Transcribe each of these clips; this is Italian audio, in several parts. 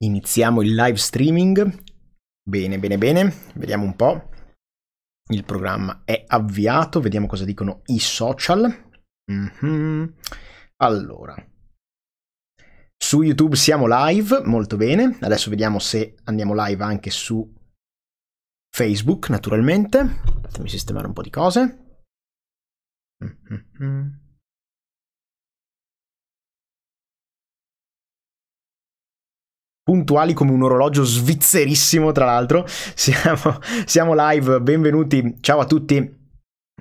Iniziamo il live streaming. Bene, bene, bene. Vediamo un po'. Il programma è avviato. Vediamo cosa dicono i social. Mm-hmm. Allora. Su YouTube siamo live, molto bene. Adesso vediamo se andiamo live anche su Facebook, naturalmente. Fatemi sistemare un po' di cose. Mm-hmm. puntuali come un orologio svizzerissimo, tra l'altro. Siamo, siamo live, benvenuti, ciao a tutti.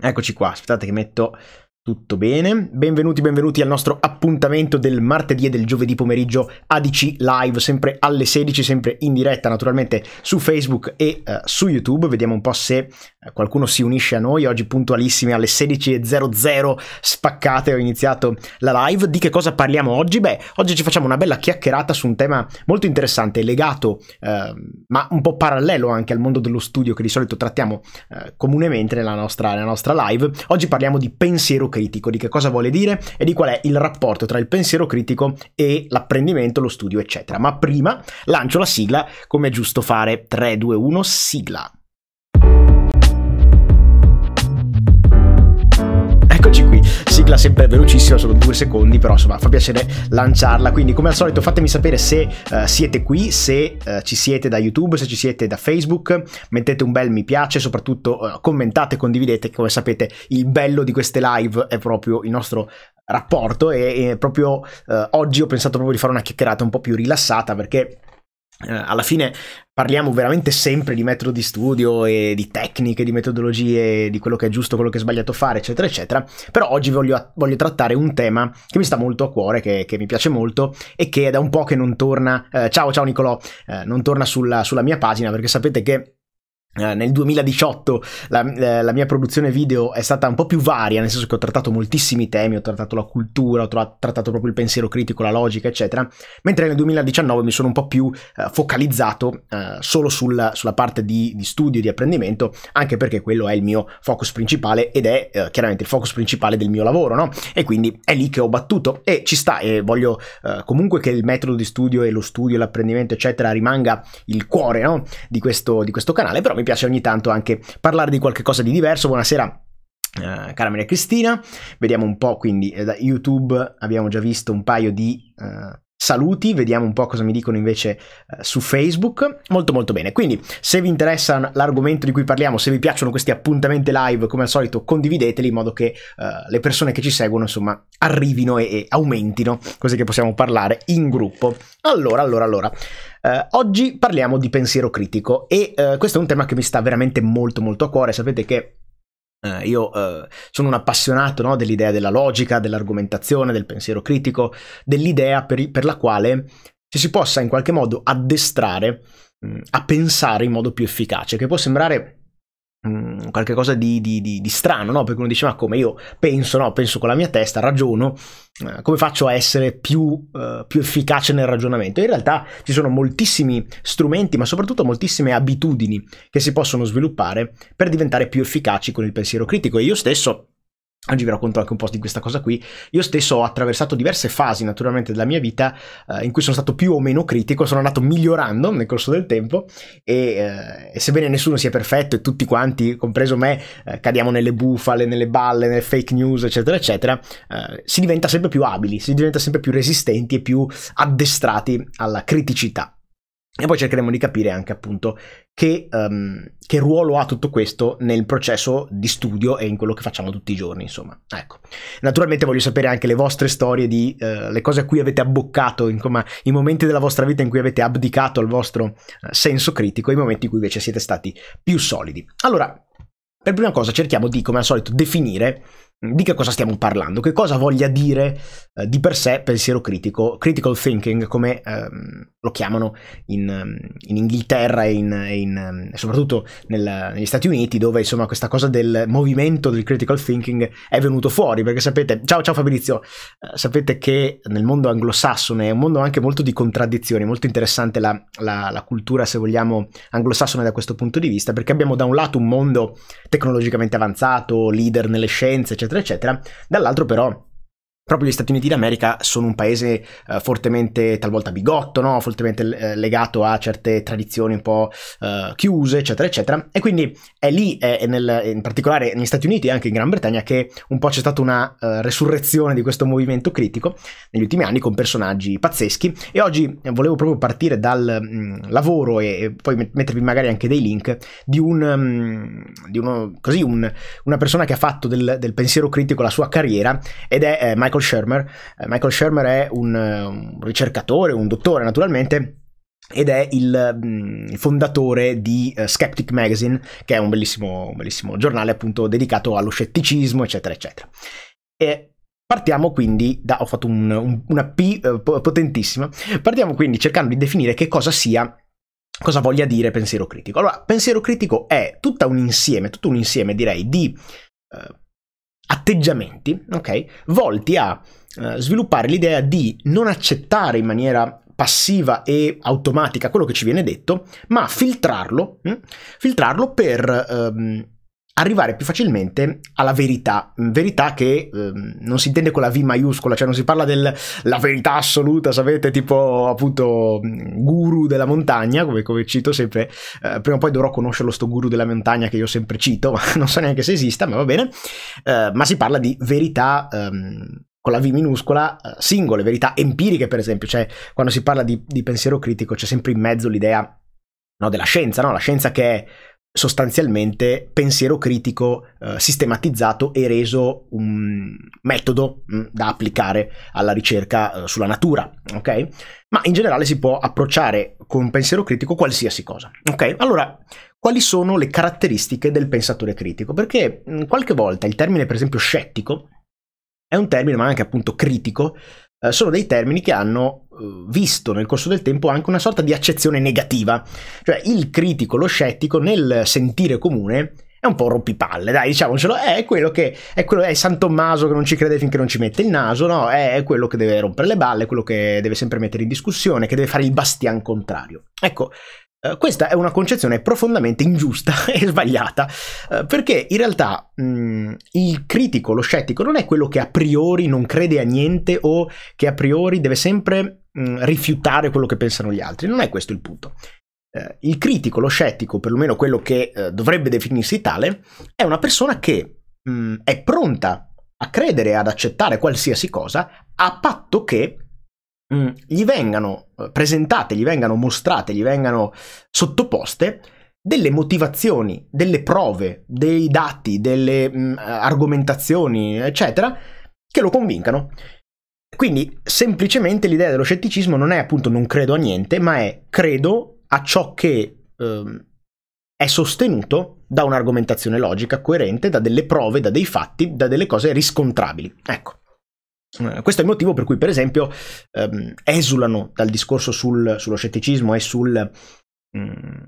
Eccoci qua, aspettate che metto tutto bene, benvenuti, benvenuti al nostro appuntamento del martedì e del giovedì pomeriggio ADC Live, sempre alle 16, sempre in diretta naturalmente su Facebook e uh, su YouTube. Vediamo un po' se eh, qualcuno si unisce a noi oggi puntualissimi alle 16.00 spaccate ho iniziato la live di che cosa parliamo oggi beh oggi ci facciamo una bella chiacchierata su un tema molto interessante legato eh, ma un po' parallelo anche al mondo dello studio che di solito trattiamo eh, comunemente nella nostra, nella nostra live oggi parliamo di pensiero critico di che cosa vuole dire e di qual è il rapporto tra il pensiero critico e l'apprendimento lo studio eccetera ma prima lancio la sigla come è giusto fare 3 2 1 sigla eccoci qui. Sigla sempre velocissima, solo due secondi, però insomma fa piacere lanciarla. Quindi come al solito fatemi sapere se uh, siete qui, se uh, ci siete da YouTube, se ci siete da Facebook. Mettete un bel mi piace, soprattutto uh, commentate, condividete. Come sapete il bello di queste live è proprio il nostro rapporto e, e proprio oggi ho pensato proprio di fare una chiacchierata un po' più rilassata perché eh, alla fine parliamo veramente sempre di metodo di studio e di tecniche, di metodologie, di quello che è giusto, quello che è sbagliato fare, eccetera, eccetera. Però oggi voglio, voglio trattare un tema che mi sta molto a cuore, che, che, mi piace molto e che è da un po' che non torna... Eh, ciao, ciao Nicolò, eh, non torna sulla, sulla mia pagina perché sapete che eh, nel 2018 la, eh, la, mia produzione video è stata un po' più varia, nel senso che ho trattato moltissimi temi, ho trattato la cultura, ho trattato proprio il pensiero critico, la logica, eccetera, mentre nel 2019 mi sono un po' più eh, focalizzato eh, solo sul, sulla parte di, di, studio, di apprendimento, anche perché quello è il mio focus principale ed è eh, chiaramente il focus principale del mio lavoro, no? E quindi è lì che ho battuto e ci sta e voglio eh, comunque che il metodo di studio e lo studio, l'apprendimento, eccetera, rimanga il cuore, no? di, questo, di questo canale, però mi piace ogni tanto anche parlare di qualcosa di diverso. Buonasera. Uh, eh, Carmine e Cristina, vediamo un po' quindi eh, da YouTube abbiamo già visto un paio di uh, saluti, vediamo un po' cosa mi dicono invece eh, su Facebook. Molto molto bene. Quindi, se vi interessa l'argomento di cui parliamo, se vi piacciono questi appuntamenti live, come al solito, condivideteli in modo che eh, le persone che ci seguono, insomma, arrivino e, e, aumentino, così che possiamo parlare in gruppo. Allora, allora, allora. Eh, oggi parliamo di pensiero critico e eh, questo è un tema che mi sta veramente molto molto a cuore. Sapete che eh, io eh, sono un appassionato no, dell'idea della logica, dell'argomentazione, del pensiero critico, dell'idea per, per, la quale ci si possa in qualche modo addestrare mh, mm, a pensare in modo più efficace, che può sembrare Mm, qualcosa di, di, di, di, strano, no? Perché uno dice, ma come io penso, no? Penso con la mia testa, ragiono, eh, come faccio a essere più, eh, più, efficace nel ragionamento? In realtà ci sono moltissimi strumenti, ma soprattutto moltissime abitudini che si possono sviluppare per diventare più efficaci con il pensiero critico. E io stesso Oggi vi racconto anche un po' di questa cosa qui. Io stesso ho attraversato diverse fasi, naturalmente, della mia vita eh, in cui sono stato più o meno critico, sono andato migliorando nel corso del tempo e, eh, sebbene nessuno sia perfetto e tutti quanti, compreso me, eh, cadiamo nelle bufale, nelle balle, nelle fake news, eccetera, eccetera, eh, si diventa sempre più abili, si diventa sempre più resistenti e più addestrati alla criticità. E poi cercheremo di capire anche appunto che, um, che, ruolo ha tutto questo nel processo di studio e in quello che facciamo tutti i giorni, insomma. Ecco. Naturalmente voglio sapere anche le vostre storie di uh, le cose a cui avete abboccato, insomma, i momenti della vostra vita in cui avete abdicato al vostro uh, senso critico, i momenti in cui invece siete stati più solidi. Allora, per prima cosa cerchiamo di, come al solito, definire Mm, di che cosa stiamo parlando, che cosa voglia dire eh, di per sé pensiero critico, critical thinking come ehm, lo chiamano in, mm, in Inghilterra e in, in, mm, soprattutto nel, negli Stati Uniti dove insomma questa cosa del movimento del critical thinking è venuto fuori perché sapete, ciao ciao Fabrizio, eh, sapete che nel mondo anglosassone è un mondo anche molto di contraddizioni, molto interessante la, la, la cultura se vogliamo anglosassone da questo punto di vista perché abbiamo da un lato un mondo tecnologicamente avanzato, leader nelle scienze, eccetera eccetera, eccetera, dall'altro però proprio gli Stati Uniti d'America sono un paese eh, fortemente talvolta bigotto, no? fortemente eh, legato a certe tradizioni un po' eh, chiuse, eccetera, eccetera. E quindi è lì, è nel, in particolare negli Stati Uniti e anche in Gran Bretagna, che un po' c'è stata una eh, resurrezione di questo movimento critico negli ultimi anni con personaggi pazzeschi. E oggi eh, volevo proprio partire dal mh, mm, lavoro e, e, poi mettervi magari anche dei link di, un, mh, mm, di uno, così, un, una persona che ha fatto del, del, pensiero critico la sua carriera ed è eh, Michael Michael Shermer. Eh, Michael Shermer è un, eh, un ricercatore, un dottore naturalmente, ed è il, mm, il fondatore di uh, Skeptic Magazine, che è un bellissimo, un bellissimo, giornale appunto dedicato allo scetticismo, eccetera, eccetera. E partiamo quindi da, ho fatto un, un, una P uh, potentissima, partiamo quindi cercando di definire che cosa sia cosa voglia dire pensiero critico? Allora, pensiero critico è tutto un insieme, tutto un insieme direi di eh, atteggiamenti, ok? Volti a eh, sviluppare l'idea di non accettare in maniera passiva e automatica quello che ci viene detto, ma filtrarlo, mh? Hm? filtrarlo per ehm, arrivare più facilmente alla verità, mm, verità che eh, non si intende con la V maiuscola, cioè non si parla della verità assoluta, sapete, tipo appunto mm, guru della montagna, come, come cito sempre, eh, prima o poi dovrò conoscerlo sto guru della montagna che io sempre cito, ma non so neanche se esista, ma va bene, eh, ma si parla di verità ehm, con la V minuscola, eh, singole, verità empiriche per esempio, cioè quando si parla di, di pensiero critico c'è sempre in mezzo l'idea no, della scienza, no? la scienza che è sostanzialmente pensiero critico eh, sistematizzato e reso un metodo mh, mm, da applicare alla ricerca eh, sulla natura, ok? Ma in generale si può approcciare con pensiero critico qualsiasi cosa, ok? Allora, quali sono le caratteristiche del pensatore critico? Perché mh, mm, qualche volta il termine, per esempio, scettico è un termine, ma anche appunto critico, eh, sono dei termini che hanno eh, visto nel corso del tempo anche una sorta di accezione negativa. Cioè il critico, lo scettico nel sentire comune è un po' rompipalle, dai, diciamocelo, eh, è quello che è, quello, è San Tommaso che non ci crede finché non ci mette il naso, no? È quello che deve rompere le balle, quello che deve sempre mettere in discussione, che deve fare il bastian contrario. Ecco, eh, questa è una concezione profondamente ingiusta e sbagliata, eh, perché in realtà mh, mm, il critico, lo scettico, non è quello che a priori non crede a niente o che a priori deve sempre mh, mm, rifiutare quello che pensano gli altri, non è questo il punto. Eh, il critico, lo scettico, perlomeno quello che dovrebbe definirsi tale, è una persona che mh, mm, è pronta a credere, e ad accettare qualsiasi cosa, a patto che Mm. gli vengano eh, presentate, gli vengano mostrate, gli vengano sottoposte delle motivazioni, delle prove, dei dati, delle mh, mm, argomentazioni, eccetera, che lo convincano. Quindi semplicemente l'idea dello scetticismo non è appunto non credo a niente, ma è credo a ciò che ehm, è sostenuto da un'argomentazione logica coerente, da delle prove, da dei fatti, da delle cose riscontrabili. Ecco. Eh, questo è il motivo per cui, per esempio, ehm, esulano dal discorso sul, sullo scetticismo e sul, mh, mm,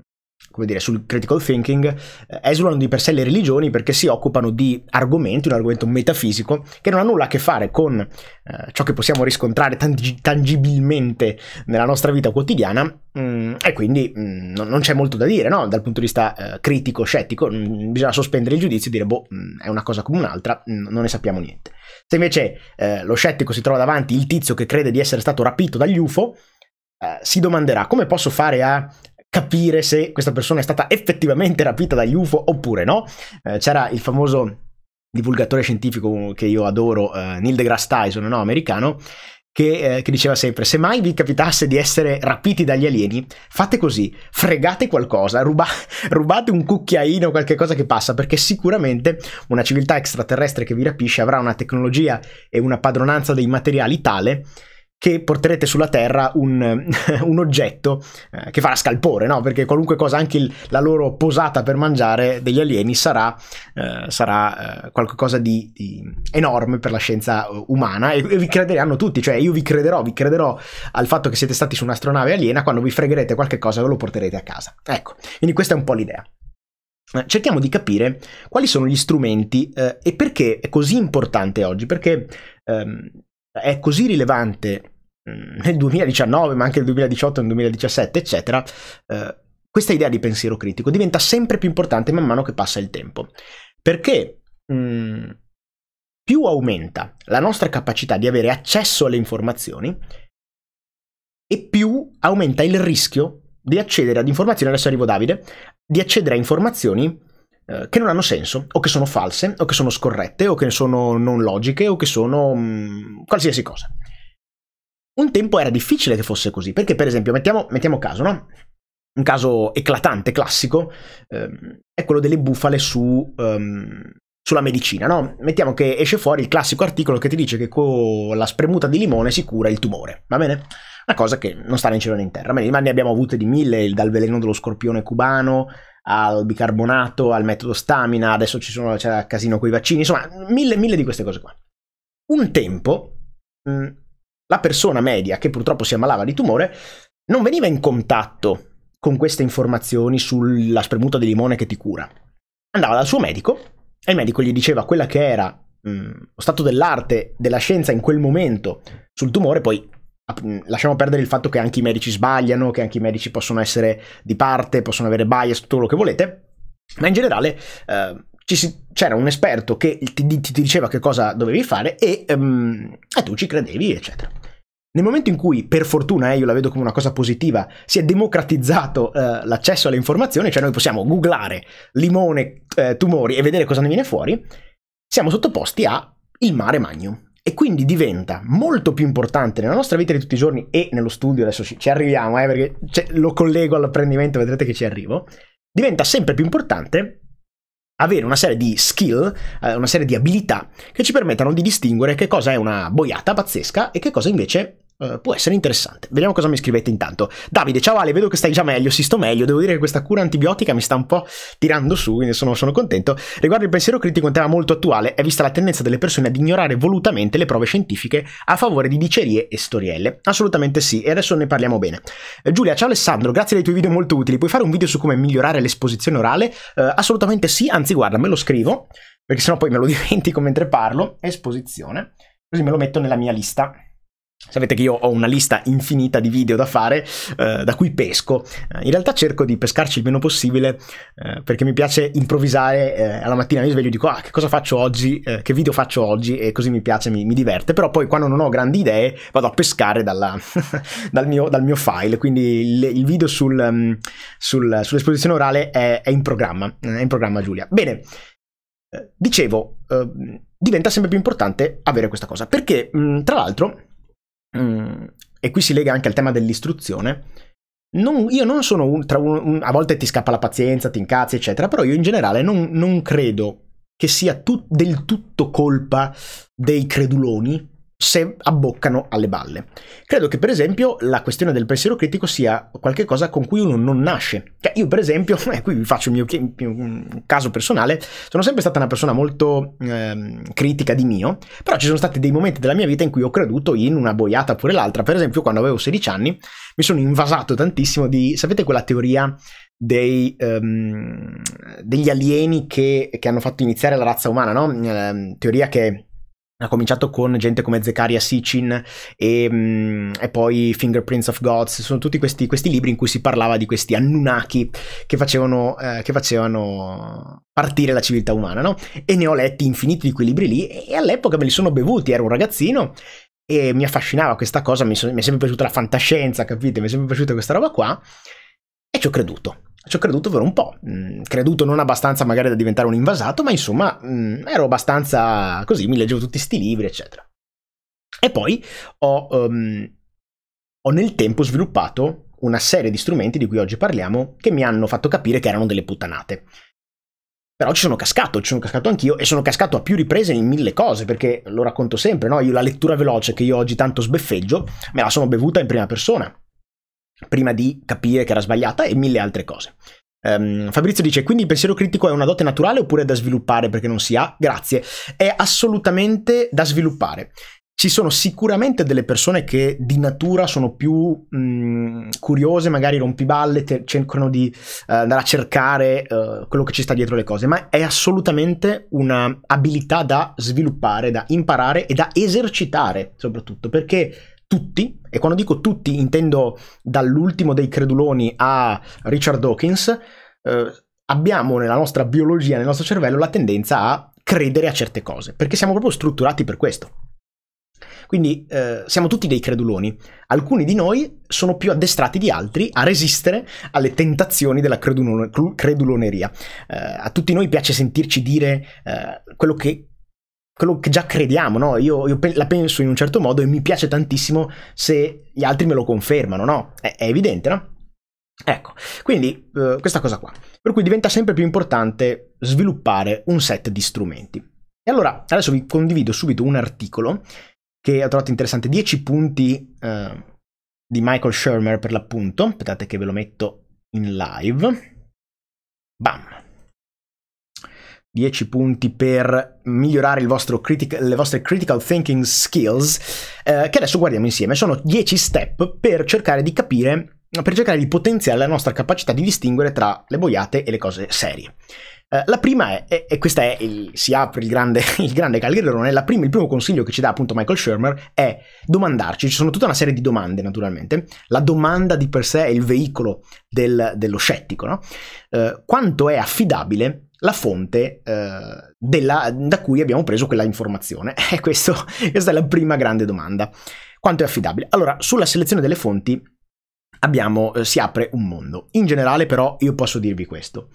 come dire, sul critical thinking, eh, esulano di per sé le religioni perché si occupano di argomenti, un argomento metafisico, che non ha nulla a che fare con eh, ciò che possiamo riscontrare tang- tangibilmente nella nostra vita quotidiana mh, mm, e quindi mh, mm, non, non, c'è molto da dire, no? dal punto di vista eh, critico, scettico, bisogna sospendere il giudizio e dire, boh, è una cosa come un'altra, non ne sappiamo niente. Se invece eh, lo scettico si trova davanti il tizio che crede di essere stato rapito dagli UFO, eh, si domanderà come posso fare a capire se questa persona è stata effettivamente rapita dagli UFO oppure no. Eh, c'era il famoso divulgatore scientifico che io adoro, eh, Neil deGrasse Tyson, no, americano, che, eh, che, diceva sempre: Se mai vi capitasse di essere rapiti dagli alieni, fate così, fregate qualcosa, ruba- rubate un cucchiaino, o qualche cosa che passa, perché sicuramente una civiltà extraterrestre che vi rapisce avrà una tecnologia e una padronanza dei materiali tale che porterete sulla Terra un, un oggetto eh, che farà scalpore, no? Perché qualunque cosa, anche il, la loro posata per mangiare degli alieni sarà, eh, sarà eh, qualcosa di, di, enorme per la scienza eh, umana e, e, vi crederanno tutti, cioè io vi crederò, vi crederò al fatto che siete stati su un'astronave aliena, quando vi fregherete qualche cosa ve lo porterete a casa. Ecco, quindi questa è un po' l'idea eh, cerchiamo di capire quali sono gli strumenti eh, e perché è così importante oggi, perché ehm, è così rilevante Mm, nel 2019, ma anche nel 2018, nel 2017, eccetera, eh, questa idea di pensiero critico diventa sempre più importante man mano che passa il tempo. Perché mh, mm, più aumenta la nostra capacità di avere accesso alle informazioni e più aumenta il rischio di accedere ad informazioni, adesso arrivo Davide, di accedere a informazioni eh, che non hanno senso, o che sono false, o che sono scorrette, o che sono non logiche, o che sono mh, mm, qualsiasi cosa. Un tempo era difficile che fosse così, perché per esempio, mettiamo, mettiamo caso, no? Un caso eclatante, classico, ehm, è quello delle bufale su, ehm, sulla medicina, no? Mettiamo che esce fuori il classico articolo che ti dice che con la spremuta di limone si cura il tumore, va bene? Una cosa che non sta né in cielo né in terra, ma ne abbiamo avute di mille, dal veleno dello scorpione cubano al bicarbonato, al metodo stamina, adesso ci sono, c'è casino con i vaccini, insomma, mille, mille di queste cose qua. Un tempo mh, la persona media che purtroppo si ammalava di tumore non veniva in contatto con queste informazioni sulla spremuta di limone che ti cura. Andava dal suo medico e il medico gli diceva quella che era mh, lo stato dell'arte, della scienza in quel momento sul tumore, poi lasciamo perdere il fatto che anche i medici sbagliano, che anche i medici possono essere di parte, possono avere bias, tutto quello che volete, ma in generale eh, si, c'era un esperto che ti, ti, ti, diceva che cosa dovevi fare e, um, e tu ci credevi, eccetera. Nel momento in cui, per fortuna, eh, io la vedo come una cosa positiva, si è democratizzato eh, l'accesso alle informazioni, cioè noi possiamo googlare limone, eh, tumori e vedere cosa ne viene fuori, siamo sottoposti a il mare magnum. E quindi diventa molto più importante nella nostra vita di tutti i giorni e nello studio, adesso ci, ci arriviamo, eh, perché cioè, lo collego all'apprendimento, vedrete che ci arrivo, diventa sempre più importante avere una serie di skill, eh, una serie di abilità che ci permettano di distinguere che cosa è una boiata pazzesca e che cosa invece eh, può essere interessante. Vediamo cosa mi scrivete intanto. Davide, ciao Ale, vedo che stai già meglio, si sto meglio. Devo dire che questa cura antibiotica mi sta un po' tirando su, quindi sono, sono contento. Riguardo il pensiero critico, un tema molto attuale, è vista la tendenza delle persone ad ignorare volutamente le prove scientifiche a favore di dicerie e storielle. Assolutamente sì, e adesso ne parliamo bene. Eh, Giulia, ciao Alessandro, grazie dei tuoi video molto utili. Puoi fare un video su come migliorare l'esposizione orale? Uh, assolutamente sì, anzi guarda, me lo scrivo, perché sennò poi me lo dimentico mentre parlo. Esposizione. Così me lo metto nella mia lista. Sapete che io ho una lista infinita di video da fare, eh, da cui pesco. Eh, in realtà cerco di pescarci il meno possibile eh, perché mi piace improvvisare. Eh, alla mattina mi sveglio e dico: Ah, che cosa faccio oggi? Eh, che video faccio oggi? E così mi piace, mi, mi, diverte. Però poi quando non ho grandi idee vado a pescare dalla, dal, mio, dal, mio, file. Quindi il, il video sul, mm, sul, sull'esposizione orale è, è, in programma. Eh, è in programma, Giulia. Bene, dicevo, diventa sempre più importante avere questa cosa perché, mh, mm, tra l'altro mh, mm, e qui si lega anche al tema dell'istruzione, non, io non sono un, tra un, un, a volte ti scappa la pazienza, ti incazzi, eccetera, però io in generale non, non credo che sia tu, del tutto colpa dei creduloni se abboccano alle balle. Credo che per esempio la questione del pensiero critico sia qualcosa con cui uno non nasce. Cioè, io per esempio, eh, qui vi faccio il mio, mm, caso personale, sono sempre stata una persona molto eh, critica di mio, però ci sono stati dei momenti della mia vita in cui ho creduto in una boiata oppure l'altra. Per esempio quando avevo 16 anni mi sono invasato tantissimo di, sapete quella teoria dei, um, degli alieni che, che, hanno fatto iniziare la razza umana, no? Ehm, teoria che ha cominciato con gente come Zecaria Sitchin e, mm, e, poi Fingerprints of Gods, sono tutti questi, questi, libri in cui si parlava di questi Anunnaki che facevano, eh, che facevano partire la civiltà umana, no? E ne ho letti infiniti di quei libri lì e all'epoca me li sono bevuti, ero un ragazzino e mi affascinava questa cosa, mi, so, mi è sempre piaciuta la fantascienza, capite? Mi è sempre piaciuta questa roba qua e ci ho creduto. Ci ho creduto per un po', mh, mm, creduto non abbastanza magari da diventare un invasato, ma insomma mh, mm, ero abbastanza così, mi leggevo tutti sti libri, eccetera. E poi ho, um, ho nel tempo sviluppato una serie di strumenti di cui oggi parliamo che mi hanno fatto capire che erano delle puttanate. Però ci sono cascato, ci sono cascato anch'io e sono cascato a più riprese in mille cose, perché lo racconto sempre, no? Io la lettura veloce che io oggi tanto sbeffeggio, me la sono bevuta in prima persona prima di capire che era sbagliata e mille altre cose. Um, Fabrizio dice: Quindi il pensiero critico è una dote naturale oppure è da sviluppare perché non si ha? Grazie. È assolutamente da sviluppare. Ci sono sicuramente delle persone che di natura sono più mh, curiose, magari rompiballe, te- cercano di uh, andare a cercare uh, quello che ci sta dietro le cose, ma è assolutamente un'abilità da sviluppare, da imparare e da esercitare soprattutto perché tutti, e quando dico tutti intendo dall'ultimo dei creduloni a Richard Dawkins, eh, abbiamo nella nostra biologia, nel nostro cervello, la tendenza a credere a certe cose, perché siamo proprio strutturati per questo. Quindi eh, siamo tutti dei creduloni, alcuni di noi sono più addestrati di altri a resistere alle tentazioni della credulone, creduloneria. Eh, a tutti noi piace sentirci dire eh, quello che quello che già crediamo, no? Io, io pe la penso in un certo modo e mi piace tantissimo se gli altri me lo confermano, no? È, è evidente, no? Ecco, quindi eh, questa cosa qua. Per cui diventa sempre più importante sviluppare un set di strumenti. E allora, adesso vi condivido subito un articolo che ho trovato interessante, 10 punti eh, di Michael Shermer per l'appunto. Aspettate che ve lo metto in live. Bam! 10 punti per migliorare critic- le vostre critical thinking skills, eh, che adesso guardiamo insieme. Sono 10 step per cercare di capire, per cercare di potenziare la nostra capacità di distinguere tra le boiate e le cose serie. Eh, la prima è, e questa è il, si apre il grande, il grande calderone, il primo consiglio che ci dà appunto Michael Shermer è domandarci, ci sono tutta una serie di domande naturalmente, la domanda di per sé è il veicolo del, dello scettico, no? eh, quanto è affidabile la fonte eh, della, da cui abbiamo preso quella informazione? Eh, questo, questa è la prima grande domanda. Quanto è affidabile? Allora, sulla selezione delle fonti abbiamo, eh, si apre un mondo. In generale però io posso dirvi questo.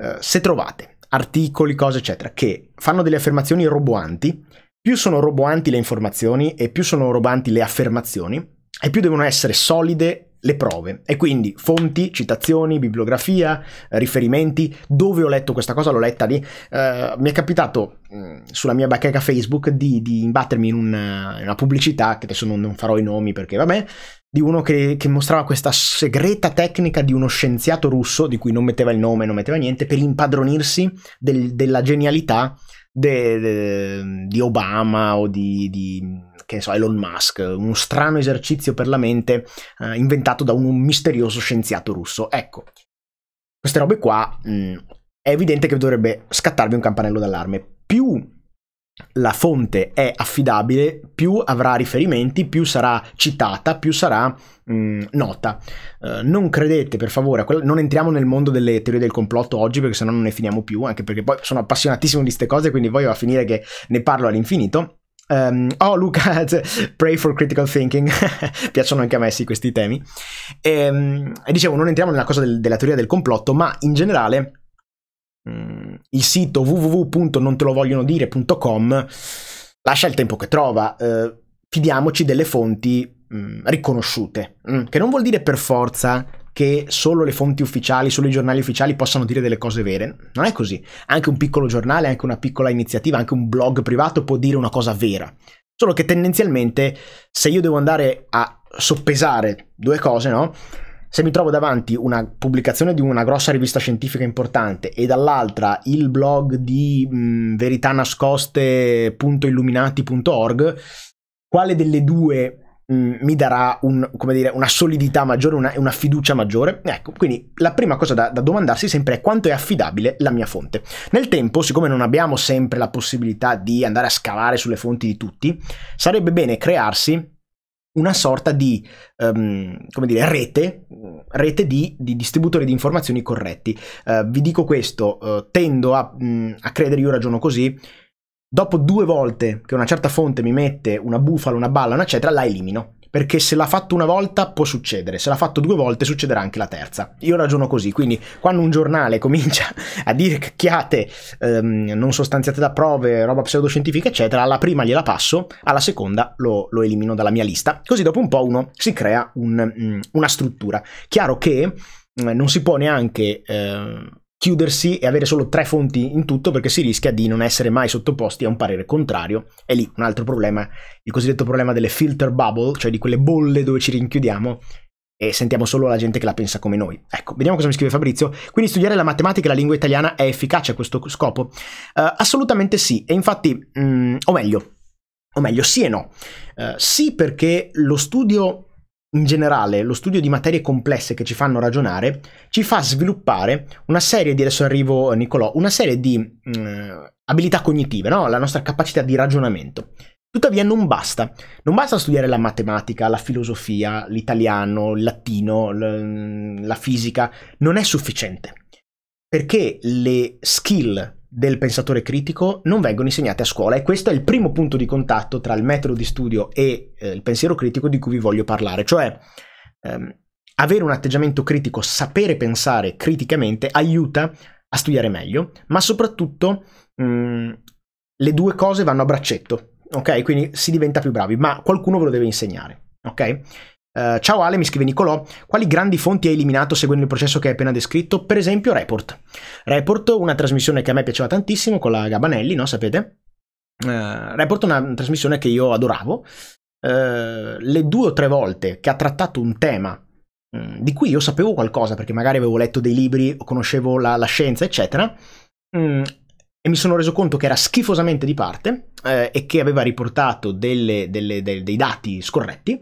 Eh, se trovate articoli, cose eccetera, che fanno delle affermazioni roboanti, più sono roboanti le informazioni e più sono roboanti le affermazioni, e più devono essere solide le prove e quindi fonti, citazioni, bibliografia, riferimenti, dove ho letto questa cosa, l'ho letta lì. Uh, mi è capitato mh, mm, sulla mia bacheca Facebook di, di imbattermi in una, in una, pubblicità, che adesso non, non, farò i nomi perché vabbè, di uno che, che, mostrava questa segreta tecnica di uno scienziato russo, di cui non metteva il nome, non metteva niente, per impadronirsi del, della genialità de, de, di Obama o di, di che so, Elon Musk, uno strano esercizio per la mente eh, inventato da un misterioso scienziato russo. Ecco, queste robe qua mh, mm, è evidente che dovrebbe scattarvi un campanello d'allarme. Più la fonte è affidabile, più avrà riferimenti, più sarà citata, più sarà mh, mm, nota. Uh, non credete per favore, non entriamo nel mondo delle teorie del complotto oggi perché sennò non ne finiamo più, anche perché poi sono appassionatissimo di queste cose, quindi voglio finire che ne parlo all'infinito. Um, oh Luca, cioè, pray for critical thinking, piacciono anche a me sì questi temi. E, ehm, e dicevo, non entriamo nella cosa del, della teoria del complotto, ma in generale mh, mm, il sito www.nontelovoglionodire.com lascia il tempo che trova, eh, fidiamoci delle fonti mh, mm, riconosciute, mh, mm, che non vuol dire per forza che solo le fonti ufficiali, solo i giornali ufficiali possano dire delle cose vere. Non è così. Anche un piccolo giornale, anche una piccola iniziativa, anche un blog privato può dire una cosa vera. Solo che tendenzialmente, se io devo andare a soppesare due cose, no? Se mi trovo davanti una pubblicazione di una grossa rivista scientifica importante e dall'altra il blog di mh, verità quale delle due Mm, mi darà un, dire, una solidità maggiore, una, una, fiducia maggiore. Ecco, quindi la prima cosa da, da domandarsi sempre è quanto è affidabile la mia fonte. Nel tempo, siccome non abbiamo sempre la possibilità di andare a scavare sulle fonti di tutti, sarebbe bene crearsi una sorta di um, dire, rete, rete di, di, distributori di informazioni corretti. Uh, vi dico questo, uh, tendo a, mh, mm, a, credere, io ragiono così, dopo due volte che una certa fonte mi mette una bufala, una balla, una eccetera, la elimino. Perché se l'ha fatto una volta può succedere, se l'ha fatto due volte succederà anche la terza. Io ragiono così, quindi quando un giornale comincia a dire cacchiate ehm, non sostanziate da prove, roba pseudoscientifica, eccetera, alla prima gliela passo, alla seconda lo, lo elimino dalla mia lista. Così dopo un po' uno si crea un, mm, una struttura. Chiaro che mm, non si può neanche... Eh, chiudersi e avere solo tre fonti in tutto perché si rischia di non essere mai sottoposti a un parere contrario. E lì un altro problema, il cosiddetto problema delle filter bubble, cioè di quelle bolle dove ci rinchiudiamo e sentiamo solo la gente che la pensa come noi. Ecco, vediamo cosa mi scrive Fabrizio. Quindi studiare la matematica e la lingua italiana è efficace a questo scopo? Uh, assolutamente sì, e infatti, mm, o meglio, o meglio, sì e no. Uh, sì perché lo studio in generale lo studio di materie complesse che ci fanno ragionare ci fa sviluppare una serie di, adesso arrivo eh, Nicolò, una serie di mh, mm, abilità cognitive, no? la nostra capacità di ragionamento. Tuttavia non basta, non basta studiare la matematica, la filosofia, l'italiano, il latino, mm, la fisica, non è sufficiente, perché le skill del pensatore critico non vengono insegnate a scuola e questo è il primo punto di contatto tra il metodo di studio e eh, il pensiero critico di cui vi voglio parlare, cioè ehm, avere un atteggiamento critico, sapere pensare criticamente aiuta a studiare meglio, ma soprattutto mh, mm, le due cose vanno a braccetto, ok? Quindi si diventa più bravi, ma qualcuno ve lo deve insegnare, ok? Uh, ciao Ale, mi scrive Nicolò, quali grandi fonti hai eliminato seguendo il processo che hai appena descritto? Per esempio Report. Report, una trasmissione che a me piaceva tantissimo con la Gabanelli, no? Sapete? Uh, Report una trasmissione che io adoravo. Uh, le due o tre volte che ha trattato un tema mm, di cui io sapevo qualcosa, perché magari avevo letto dei libri o conoscevo la, la scienza, eccetera, mm, e mi sono reso conto che era schifosamente di parte eh, e che aveva riportato delle, delle, dei, dei dati scorretti,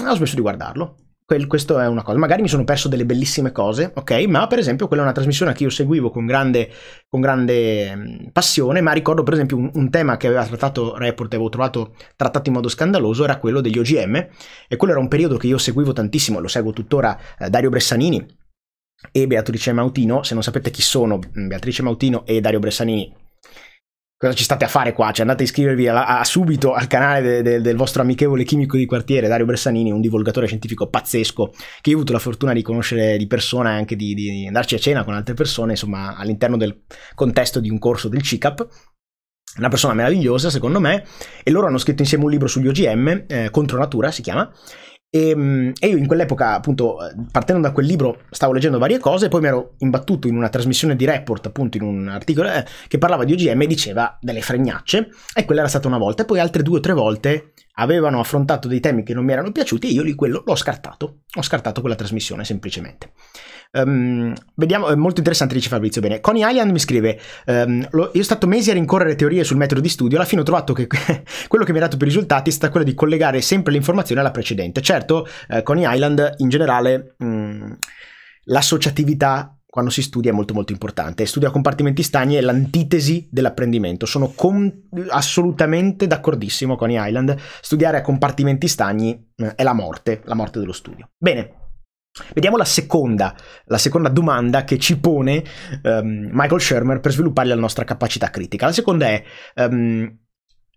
Mm, ho smesso di guardarlo. Quel, questo è una cosa. Magari mi sono perso delle bellissime cose, ok? Ma per esempio quella è una trasmissione che io seguivo con grande, con grande mm, passione, ma ricordo per esempio un, un, tema che aveva trattato Report e avevo trovato trattato in modo scandaloso era quello degli OGM e quello era un periodo che io seguivo tantissimo, lo seguo tuttora eh, Dario Bressanini e Beatrice Mautino, se non sapete chi sono mm, Beatrice Mautino e Dario Bressanini Cosa ci state a fare qua? Cioè andate a iscrivervi a, a, subito al canale de, de, del vostro amichevole chimico di quartiere, Dario Bressanini, un divulgatore scientifico pazzesco che io ho avuto la fortuna di conoscere di persona e anche di, di andarci a cena con altre persone, insomma, all'interno del contesto di un corso del CICAP una persona meravigliosa secondo me e loro hanno scritto insieme un libro sugli OGM, eh, Contro Natura si chiama, e, ehm, e, io in quell'epoca, appunto, eh, partendo da quel libro, stavo leggendo varie cose, poi mi ero imbattuto in una trasmissione di report, appunto, in un articolo eh, che parlava di OGM e diceva delle fregnacce, e quella era stata una volta, e poi altre due o tre volte avevano affrontato dei temi che non mi erano piaciuti e io lì quello l'ho scartato, ho scartato quella trasmissione semplicemente. Um, vediamo, è molto interessante, dice Fabrizio. Bene, Coney Island mi scrive: um, lo, Io sono stato mesi a rincorrere teorie sul metodo di studio. Alla fine ho trovato che quello che mi ha dato più risultati è stato quello di collegare sempre l'informazione alla precedente. Certo, eh, Coney Island in generale. Um, l'associatività quando si studia è molto molto importante. Studio a compartimenti stagni è l'antitesi dell'apprendimento. Sono assolutamente d'accordissimo con Island. Studiare a compartimenti stagni mm, è la morte, la morte dello studio. Bene, Vediamo la seconda, la seconda, domanda che ci pone um, Michael Shermer per sviluppare la nostra capacità critica. La seconda è um,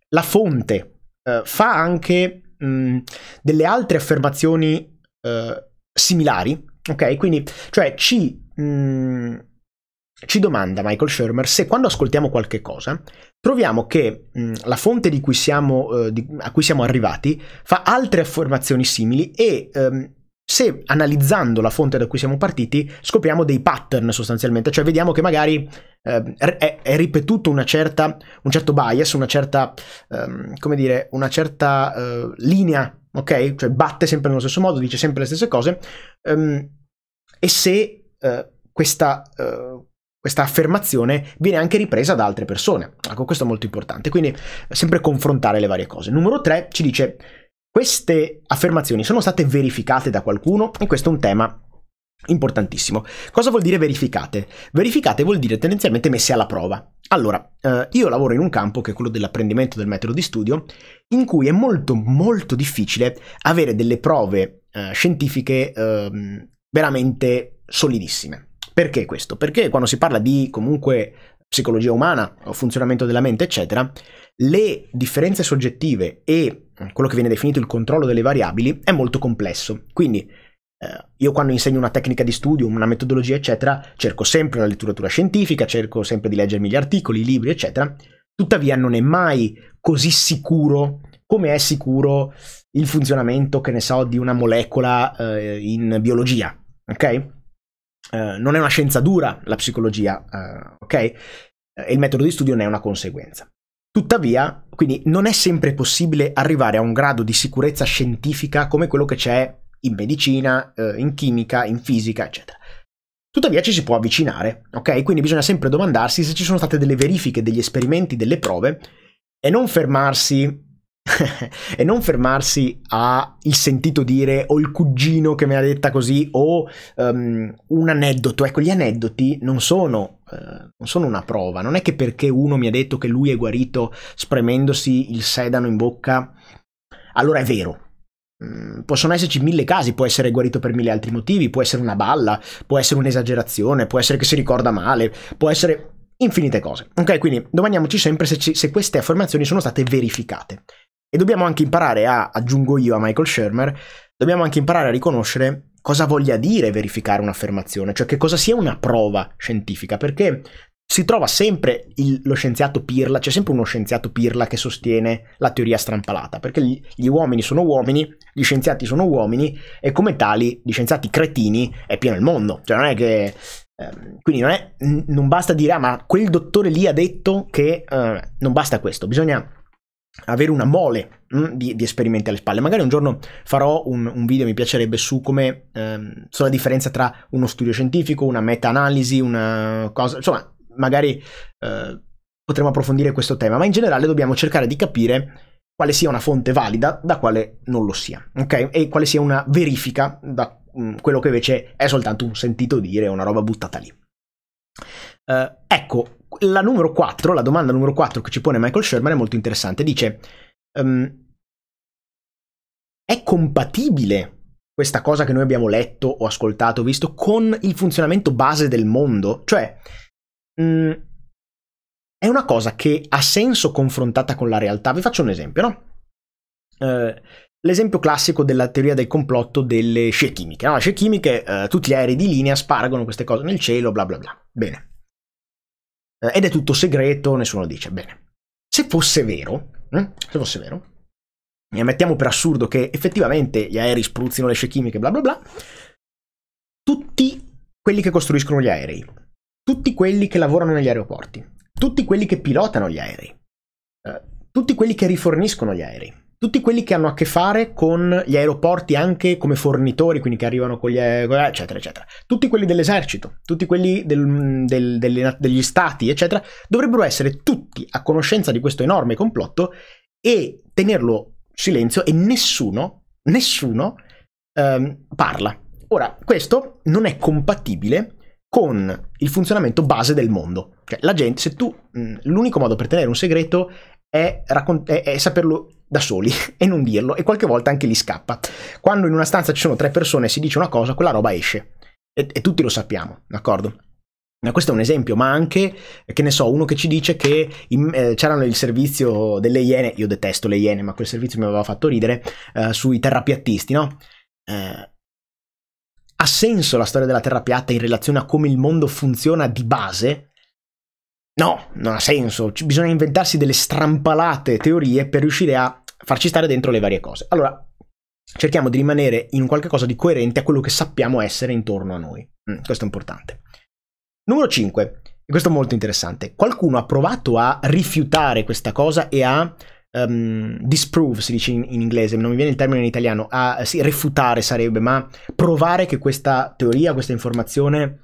la fonte uh, fa anche um, delle altre affermazioni uh, similari, ok? Quindi, cioè, ci, mm, ci, domanda Michael Shermer se quando ascoltiamo qualche cosa troviamo che mm, la fonte cui siamo, uh, di, a cui siamo arrivati fa altre affermazioni simili e ehm, se analizzando la fonte da cui siamo partiti scopriamo dei pattern sostanzialmente, cioè vediamo che magari eh, è, è, ripetuto certa, un certo bias, una certa, um, come dire, una certa uh, linea, ok? Cioè batte sempre nello stesso modo, dice sempre le stesse cose, um, e se uh, questa, uh, questa affermazione viene anche ripresa da altre persone. Ecco, questo è molto importante, quindi sempre confrontare le varie cose. Numero 3 ci dice queste affermazioni sono state verificate da qualcuno e questo è un tema importantissimo. Cosa vuol dire verificate? Verificate vuol dire tendenzialmente messe alla prova. Allora, eh, io lavoro in un campo che è quello dell'apprendimento del metodo di studio, in cui è molto molto difficile avere delle prove eh, scientifiche eh, veramente solidissime. Perché questo? Perché quando si parla di comunque psicologia umana, funzionamento della mente, eccetera, le differenze soggettive e eh, quello che viene definito il controllo delle variabili è molto complesso. Quindi eh, io quando insegno una tecnica di studio, una metodologia, eccetera, cerco sempre la letteratura scientifica, cerco sempre di leggermi gli articoli, i libri, eccetera. Tuttavia non è mai così sicuro come è sicuro il funzionamento, che ne so, di una molecola eh, in biologia, ok? Eh, non è una scienza dura la psicologia, eh, ok? E il metodo di studio ne è una conseguenza. Tuttavia, quindi non è sempre possibile arrivare a un grado di sicurezza scientifica come quello che c'è in medicina, eh, in chimica, in fisica, eccetera. Tuttavia ci si può avvicinare, ok? Quindi bisogna sempre domandarsi se ci sono state delle verifiche, degli esperimenti, delle prove e non fermarsi e non fermarsi a il sentito dire o il cugino che me l'ha detta così o um, un aneddoto. Ecco, gli aneddoti non sono, uh, non sono una prova, non è che perché uno mi ha detto che lui è guarito spremendosi il sedano in bocca, allora è vero, mm, possono esserci mille casi, può essere guarito per mille altri motivi, può essere una balla, può essere un'esagerazione, può essere che si ricorda male, può essere infinite cose. Ok, quindi domandiamoci sempre se, ci, se queste affermazioni sono state verificate. E dobbiamo anche imparare a, aggiungo io a Michael Shermer, dobbiamo anche imparare a riconoscere cosa voglia dire verificare un'affermazione, cioè che cosa sia una prova scientifica, perché si trova sempre il, lo scienziato pirla, c'è sempre uno scienziato pirla che sostiene la teoria strampalata, perché gli, gli, uomini sono uomini, gli scienziati sono uomini e come tali gli scienziati cretini è pieno il mondo, cioè non è che... Ehm, quindi non, è, non, basta dire, ah ma quel dottore lì ha detto che... Eh, non basta questo, bisogna avere una mole mh, mm, di, di, esperimenti alle spalle. Magari un giorno farò un, un video, mi piacerebbe, su come ehm, sulla differenza tra uno studio scientifico, una meta-analisi, una cosa. Insomma, magari eh, potremo approfondire questo tema, ma in generale dobbiamo cercare di capire quale sia una fonte valida da quale non lo sia, ok? E quale sia una verifica da mh, mm, quello che invece è soltanto un sentito dire, una roba buttata lì. Eh, ecco, la numero 4, la domanda numero 4 che ci pone Michael Sherman è molto interessante. Dice, um, è compatibile questa cosa che noi abbiamo letto o ascoltato visto con il funzionamento base del mondo? Cioè, mh, mm, è una cosa che ha senso confrontata con la realtà. Vi faccio un esempio, no? Eh, l'esempio classico della teoria del complotto delle scie chimiche. No? Le scie chimiche, eh, tutti gli aerei di linea spargono queste cose nel cielo, bla bla bla. Bene eh, ed è tutto segreto, nessuno lo dice. Bene, se fosse vero, eh, se fosse vero, e ammettiamo per assurdo che effettivamente gli aerei spruzzino le scie chimiche, bla bla bla, tutti quelli che costruiscono gli aerei, tutti quelli che lavorano negli aeroporti, tutti quelli che pilotano gli aerei, eh, tutti quelli che riforniscono gli aerei, tutti quelli che hanno a che fare con gli aeroporti anche come fornitori, quindi che arrivano con gli aeroporti, eccetera, eccetera. Tutti quelli dell'esercito, tutti quelli del, mm, del, delle, degli stati, eccetera, dovrebbero essere tutti a conoscenza di questo enorme complotto e tenerlo silenzio e nessuno, nessuno ehm, parla. Ora, questo non è compatibile con il funzionamento base del mondo. Cioè, la gente, se tu, mm, l'unico modo per tenere un segreto è, raccont- è, è saperlo da soli e non dirlo e qualche volta anche gli scappa. Quando in una stanza ci sono tre persone e si dice una cosa, quella roba esce e, e tutti lo sappiamo, d'accordo? Questo è un esempio, ma anche, che ne so, uno che ci dice che eh, c'erano il servizio delle Iene, io detesto le Iene, ma quel servizio mi aveva fatto ridere, eh, sui terrapiattisti, no? Eh, ha senso la storia della Terra piatta in relazione a come il mondo funziona di base? No, non ha senso. Ci bisogna inventarsi delle strampalate teorie per riuscire a farci stare dentro le varie cose. Allora, cerchiamo di rimanere in qualcosa di coerente a quello che sappiamo essere intorno a noi. Mm, questo è importante. Numero 5, e questo è molto interessante, qualcuno ha provato a rifiutare questa cosa e a um, disprove, si dice in, in, inglese, non mi viene il termine in italiano, a sì, refutare sarebbe, ma provare che questa teoria, questa informazione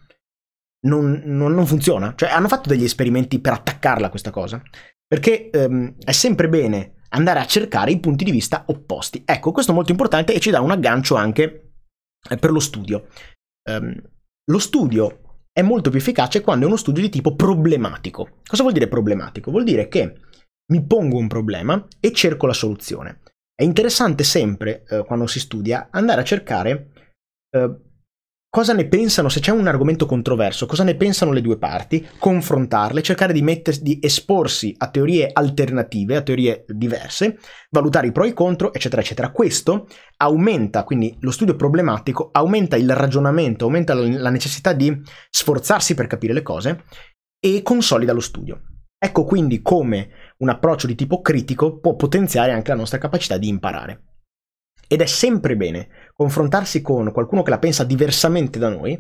non, non, non funziona. Cioè hanno fatto degli esperimenti per attaccarla questa cosa, perché um, è sempre bene andare a cercare i punti di vista opposti. Ecco, questo è molto importante e ci dà un aggancio anche eh, per lo studio. Um, lo studio è molto più efficace quando è uno studio di tipo problematico. Cosa vuol dire problematico? Vuol dire che mi pongo un problema e cerco la soluzione. È interessante sempre, eh, quando si studia, andare a cercare eh, cosa ne pensano, se c'è un argomento controverso, cosa ne pensano le due parti, confrontarle, cercare di, metter, di esporsi a teorie alternative, a teorie diverse, valutare i pro e i contro, eccetera, eccetera. Questo aumenta, quindi lo studio problematico aumenta il ragionamento, aumenta la necessità di sforzarsi per capire le cose e consolida lo studio. Ecco quindi come un approccio di tipo critico può potenziare anche la nostra capacità di imparare. Ed è sempre bene confrontarsi con qualcuno che la pensa diversamente da noi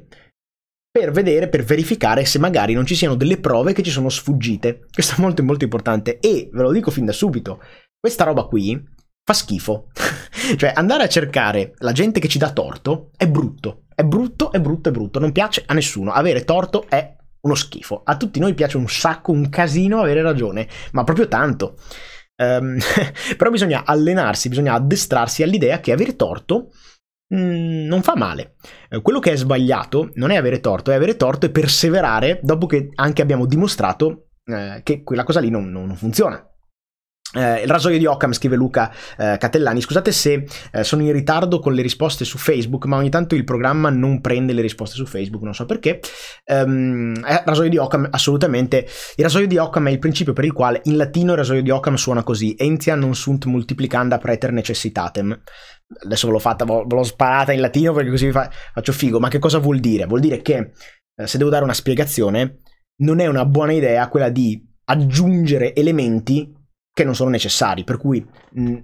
per vedere, per verificare se magari non ci siano delle prove che ci sono sfuggite. Questo è molto molto importante e ve lo dico fin da subito, questa roba qui fa schifo. cioè andare a cercare la gente che ci dà torto è brutto, è brutto, è brutto, è brutto, non piace a nessuno. Avere torto è uno schifo. A tutti noi piace un sacco, un casino avere ragione, ma proprio tanto. Um, però bisogna allenarsi, bisogna addestrarsi all'idea che avere torto Mm, non fa male. Eh, quello che è sbagliato non è avere torto, è avere torto e perseverare dopo che anche abbiamo dimostrato eh, che quella cosa lì non, non, funziona. Eh, il rasoio di Occam, scrive Luca eh, Catellani. Scusate se eh, sono in ritardo con le risposte su Facebook, ma ogni tanto il programma non prende le risposte su Facebook, non so perché. Um, rasoio di Occam, assolutamente. Il rasoio di Occam è il principio per il quale in latino il rasoio di Occam suona così: Entia non sunt multiplicanda preter necessitatem adesso ve l'ho fatta, ve l'ho sparata in latino perché così fa, faccio figo, ma che cosa vuol dire? Vuol dire che eh, se devo dare una spiegazione, non è una buona idea quella di aggiungere elementi che non sono necessari, per cui mh, mm,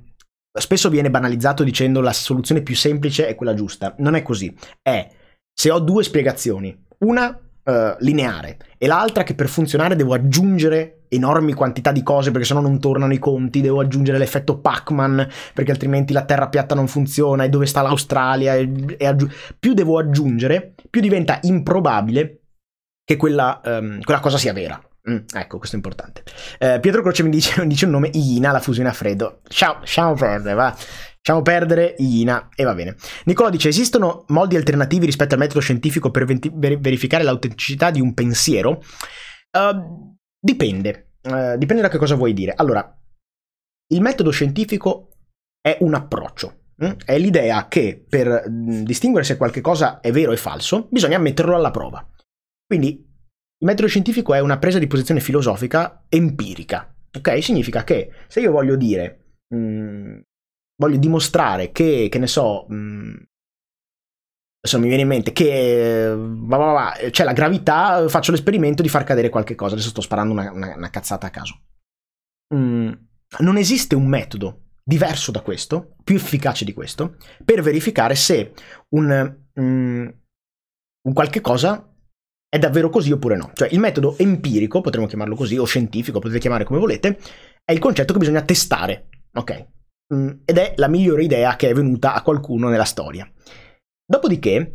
spesso viene banalizzato dicendo la soluzione più semplice è quella giusta. Non è così. È se ho due spiegazioni, una eh, lineare e l'altra che per funzionare devo aggiungere enormi quantità di cose perché sennò non tornano i conti, devo aggiungere l'effetto Pac-Man perché altrimenti la terra piatta non funziona e dove sta l'Australia e, e aggi- più devo aggiungere, più diventa improbabile che quella, um, quella cosa sia vera. Mm, ecco, questo è importante. Eh, Pietro Croce mi dice, non dice un nome, Ina, la fusione a freddo. Ciao, ciao perdere, va. Lasciamo perdere Ina e va bene. Nicola dice: Esistono modi alternativi rispetto al metodo scientifico per verificare l'autenticità di un pensiero? Uh, Dipende, eh, dipende da che cosa vuoi dire. Allora, il metodo scientifico è un approccio, mm? è l'idea che per mm, distinguere se qualcosa è vero o falso bisogna metterlo alla prova. Quindi il metodo scientifico è una presa di posizione filosofica empirica, ok? Significa che se io voglio dire, mh, mm, voglio dimostrare che, che ne so, mh, adesso mi viene in mente che c'è la gravità, faccio l'esperimento di far cadere qualche cosa. Adesso sto sparando una, una, una cazzata a caso. Mm, non esiste un metodo diverso da questo, più efficace di questo, per verificare se un, mm, un qualche cosa è davvero così oppure no. Cioè il metodo empirico, potremmo chiamarlo così, o scientifico, potete chiamare come volete, è il concetto che bisogna testare, ok? Mm, ed è la migliore idea che è venuta a qualcuno nella storia. Dopodiché,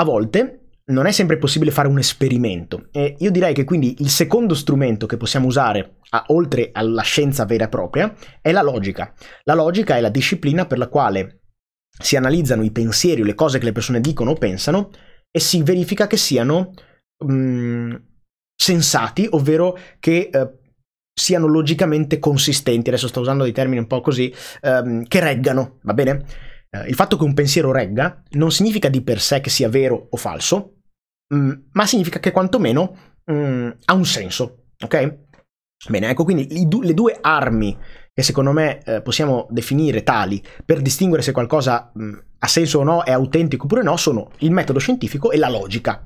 a volte non è sempre possibile fare un esperimento e io direi che quindi il secondo strumento che possiamo usare a, oltre alla scienza vera e propria è la logica. La logica è la disciplina per la quale si analizzano i pensieri o le cose che le persone dicono o pensano e si verifica che siano mh, mm, sensati, ovvero che eh, siano logicamente consistenti, adesso sto usando dei termini un po' così, ehm, che reggano, va bene? Eh, il fatto che un pensiero regga non significa di per sé che sia vero o falso, mm, ma significa che quantomeno mh, mm, ha un senso, ok? Bene, ecco quindi le due armi che secondo me eh, possiamo definire tali per distinguere se qualcosa mh, mm, ha senso o no, è autentico oppure no, sono il metodo scientifico e la logica.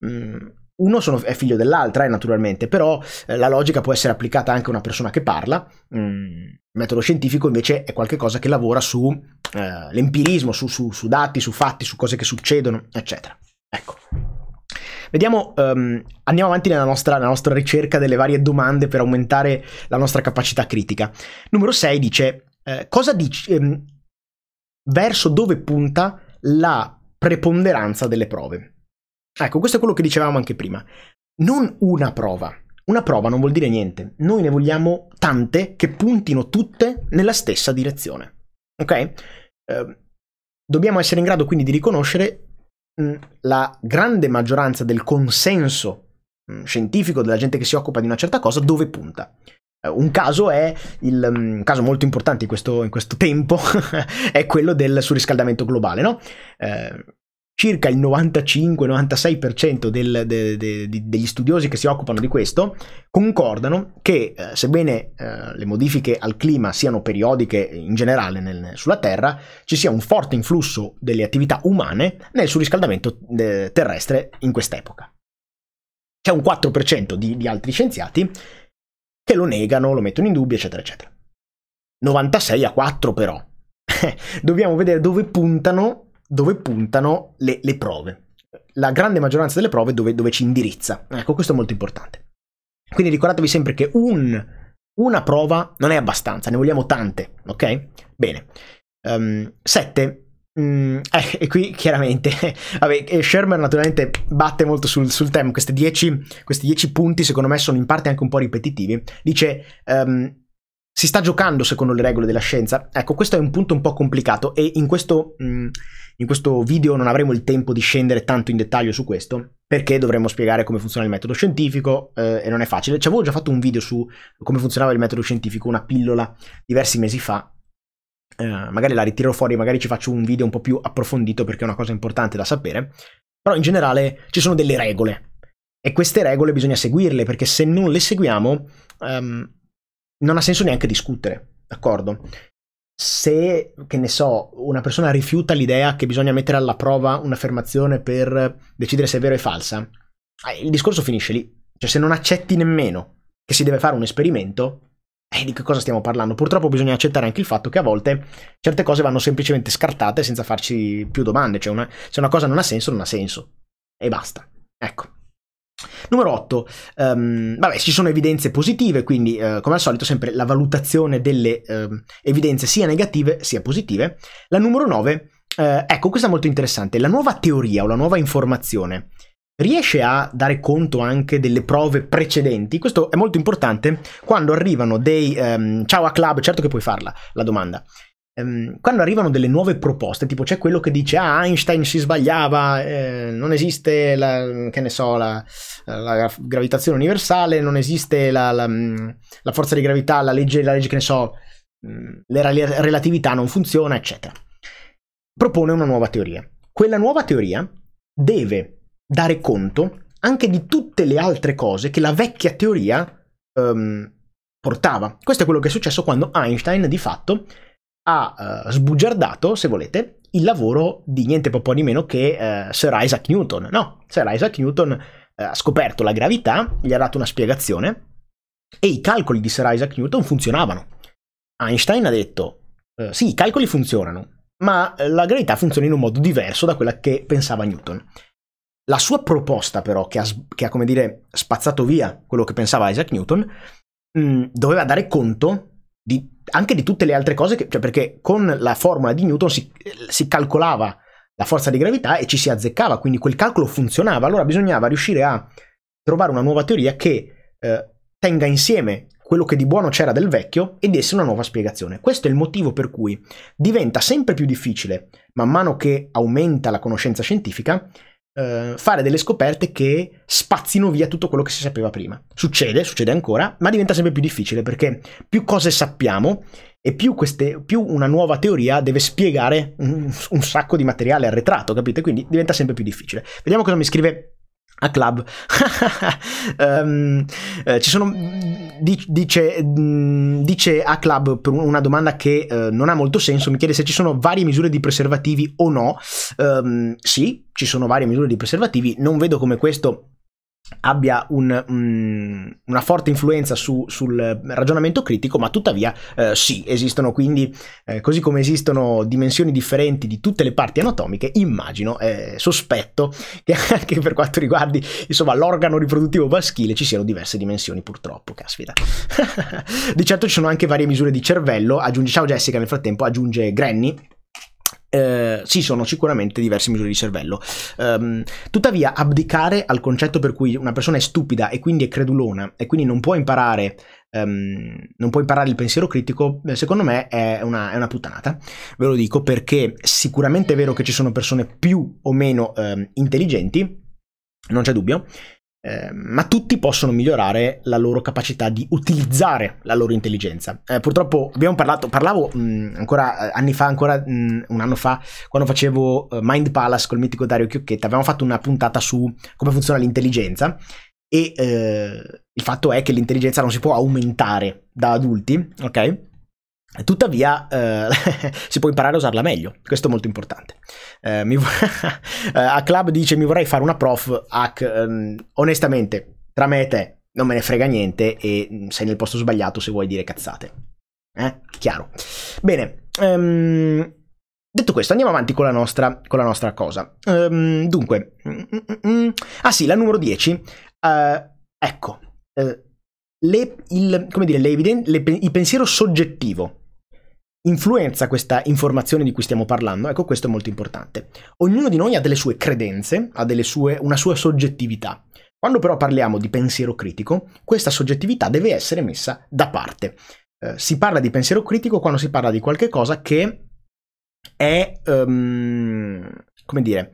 Mh, uno sono, è figlio dell'altra, eh, naturalmente, però eh, la logica può essere applicata anche a una persona che parla. Mm, il metodo scientifico invece è qualcosa che lavora sull'empirismo, eh, su, su, su, dati, su fatti, su cose che succedono, eccetera. Ecco. Vediamo, um, andiamo avanti nella nostra, nella nostra ricerca delle varie domande per aumentare la nostra capacità critica. Numero 6 dice, eh, cosa dici, ehm, verso dove punta la preponderanza delle prove? Ecco, questo è quello che dicevamo anche prima. Non una prova. Una prova non vuol dire niente. Noi ne vogliamo tante che puntino tutte nella stessa direzione. Ok? Eh, dobbiamo essere in grado quindi di riconoscere mh, la grande maggioranza del consenso mh, scientifico della gente che si occupa di una certa cosa dove punta. Eh, un caso è il um, caso molto importante in questo, in questo tempo è quello del surriscaldamento globale, no? Eh, circa il 95-96% del, de, de, de, degli studiosi che si occupano di questo concordano che eh, sebbene eh, le modifiche al clima siano periodiche in generale nel, sulla Terra, ci sia un forte influsso delle attività umane nel surriscaldamento eh, terrestre in quest'epoca. C'è un 4% di, di altri scienziati che lo negano, lo mettono in dubbio, eccetera, eccetera. 96 a 4 però. Dobbiamo vedere dove puntano dove puntano le, le prove. La grande maggioranza delle prove dove, dove, ci indirizza. Ecco, questo è molto importante. Quindi ricordatevi sempre che un, una prova non è abbastanza, ne vogliamo tante, ok? Bene. 7. Um, ehm, mm, eh, e qui chiaramente, vabbè, eh, Shermer naturalmente batte molto sul, sul tema, questi 10 punti secondo me sono in parte anche un po' ripetitivi, dice um, si sta giocando secondo le regole della scienza, ecco questo è un punto un po' complicato e in questo... Mm, in questo video non avremo il tempo di scendere tanto in dettaglio su questo, perché dovremmo spiegare come funziona il metodo scientifico eh, e non è facile. Ci avevo già fatto un video su come funzionava il metodo scientifico, una pillola, diversi mesi fa. Eh, magari la ritiro fuori, magari ci faccio un video un po' più approfondito perché è una cosa importante da sapere. Però in generale ci sono delle regole e queste regole bisogna seguirle perché se non le seguiamo um, non ha senso neanche discutere, d'accordo? se, che ne so, una persona rifiuta l'idea che bisogna mettere alla prova un'affermazione per decidere se è vera o falsa, ah, il discorso finisce lì. Cioè, se non accetti nemmeno che si deve fare un esperimento, eh, di che cosa stiamo parlando? Purtroppo bisogna accettare anche il fatto che a volte certe cose vanno semplicemente scartate senza farci più domande. Cioè, una, se una cosa non ha senso, non ha senso. E basta. Ecco. Numero 8, um, ehm, vabbè, ci sono evidenze positive, quindi uh, come al solito sempre la valutazione delle uh, evidenze sia negative sia positive. La numero 9, uh, eh, ecco, questa è molto interessante, la nuova teoria o la nuova informazione riesce a dare conto anche delle prove precedenti. Questo è molto importante quando arrivano dei um, ciao a club, certo che puoi farla la domanda. Ehm, quando arrivano delle nuove proposte, tipo c'è quello che dice ah Einstein si sbagliava, eh, non esiste la, che ne so, la, la gravitazione universale, non esiste la, la, mm, la, forza di gravità, la legge, la legge che ne so, mm, la relatività non funziona, eccetera. Propone una nuova teoria. Quella nuova teoria deve dare conto anche di tutte le altre cose che la vecchia teoria um, portava. Questo è quello che è successo quando Einstein, di fatto, ha uh, sbugiardato, se volete, il lavoro di niente po' di meno che uh, Sir Isaac Newton. No, Sir Isaac Newton uh, ha scoperto la gravità, gli ha dato una spiegazione e i calcoli di Sir Isaac Newton funzionavano. Einstein ha detto, sì, i calcoli funzionano, ma la gravità funziona in un modo diverso da quella che pensava Newton. La sua proposta però, che ha, che ha come dire, spazzato via quello che pensava Isaac Newton, mh, mm, doveva dare conto di anche di tutte le altre cose, che, cioè perché con la formula di Newton si, si calcolava la forza di gravità e ci si azzeccava, quindi quel calcolo funzionava, allora bisognava riuscire a trovare una nuova teoria che eh, tenga insieme quello che di buono c'era del vecchio e desse una nuova spiegazione. Questo è il motivo per cui diventa sempre più difficile, man mano che aumenta la conoscenza scientifica, eh, fare delle scoperte che spazzino via tutto quello che si sapeva prima. Succede, succede ancora, ma diventa sempre più difficile perché più cose sappiamo e più, queste, più una nuova teoria deve spiegare un, un sacco di materiale arretrato, capite? Quindi diventa sempre più difficile. Vediamo cosa mi scrive a club um, eh, ci sono dice, mm, dice, a club per una domanda che eh, non ha molto senso mi chiede se ci sono varie misure di preservativi o no um, sì ci sono varie misure di preservativi non vedo come questo abbia un, um, una forte influenza su, sul ragionamento critico, ma tuttavia eh, sì, esistono quindi, eh, così come esistono dimensioni differenti di tutte le parti anatomiche, immagino, eh, sospetto che anche per quanto riguardi insomma, l'organo riproduttivo maschile ci siano diverse dimensioni purtroppo, caspita. di certo ci sono anche varie misure di cervello, aggiunge, ciao Jessica nel frattempo, aggiunge Granny, eh, sì, sono sicuramente diverse misure di cervello. Um, tuttavia, abdicare al concetto per cui una persona è stupida e quindi è credulona e quindi non può imparare, um, non può imparare il pensiero critico, eh, secondo me è una, è una, puttanata. Ve lo dico perché sicuramente è vero che ci sono persone più o meno um, intelligenti, non c'è dubbio, eh, ma tutti possono migliorare la loro capacità di utilizzare la loro intelligenza. Eh, purtroppo abbiamo parlato, parlavo mh, mm, ancora eh, anni fa, ancora mh, mm, un anno fa, quando facevo uh, Mind Palace col mitico Dario Chiocchetta, avevamo fatto una puntata su come funziona l'intelligenza e eh, il fatto è che l'intelligenza non si può aumentare da adulti, ok? Tuttavia eh, si può imparare a usarla meglio, questo è molto importante. Eh, eh, a Club dice mi vorrei fare una prof, hack, ehm, onestamente tra me e te non me ne frega niente e mm, sei nel posto sbagliato se vuoi dire cazzate. Eh? Chiaro. Bene, ehm, detto questo andiamo avanti con la nostra, con la nostra cosa. Ehm, dunque, mm, mm, ah sì, la numero 10, eh, ecco, eh, le, il, dire, le eviden- le, il pensiero soggettivo influenza questa informazione di cui stiamo parlando? Ecco, questo è molto importante. Ognuno di noi ha delle sue credenze, ha delle sue, una sua soggettività. Quando però parliamo di pensiero critico, questa soggettività deve essere messa da parte. Eh, si parla di pensiero critico quando si parla di qualcosa che è, um, come dire,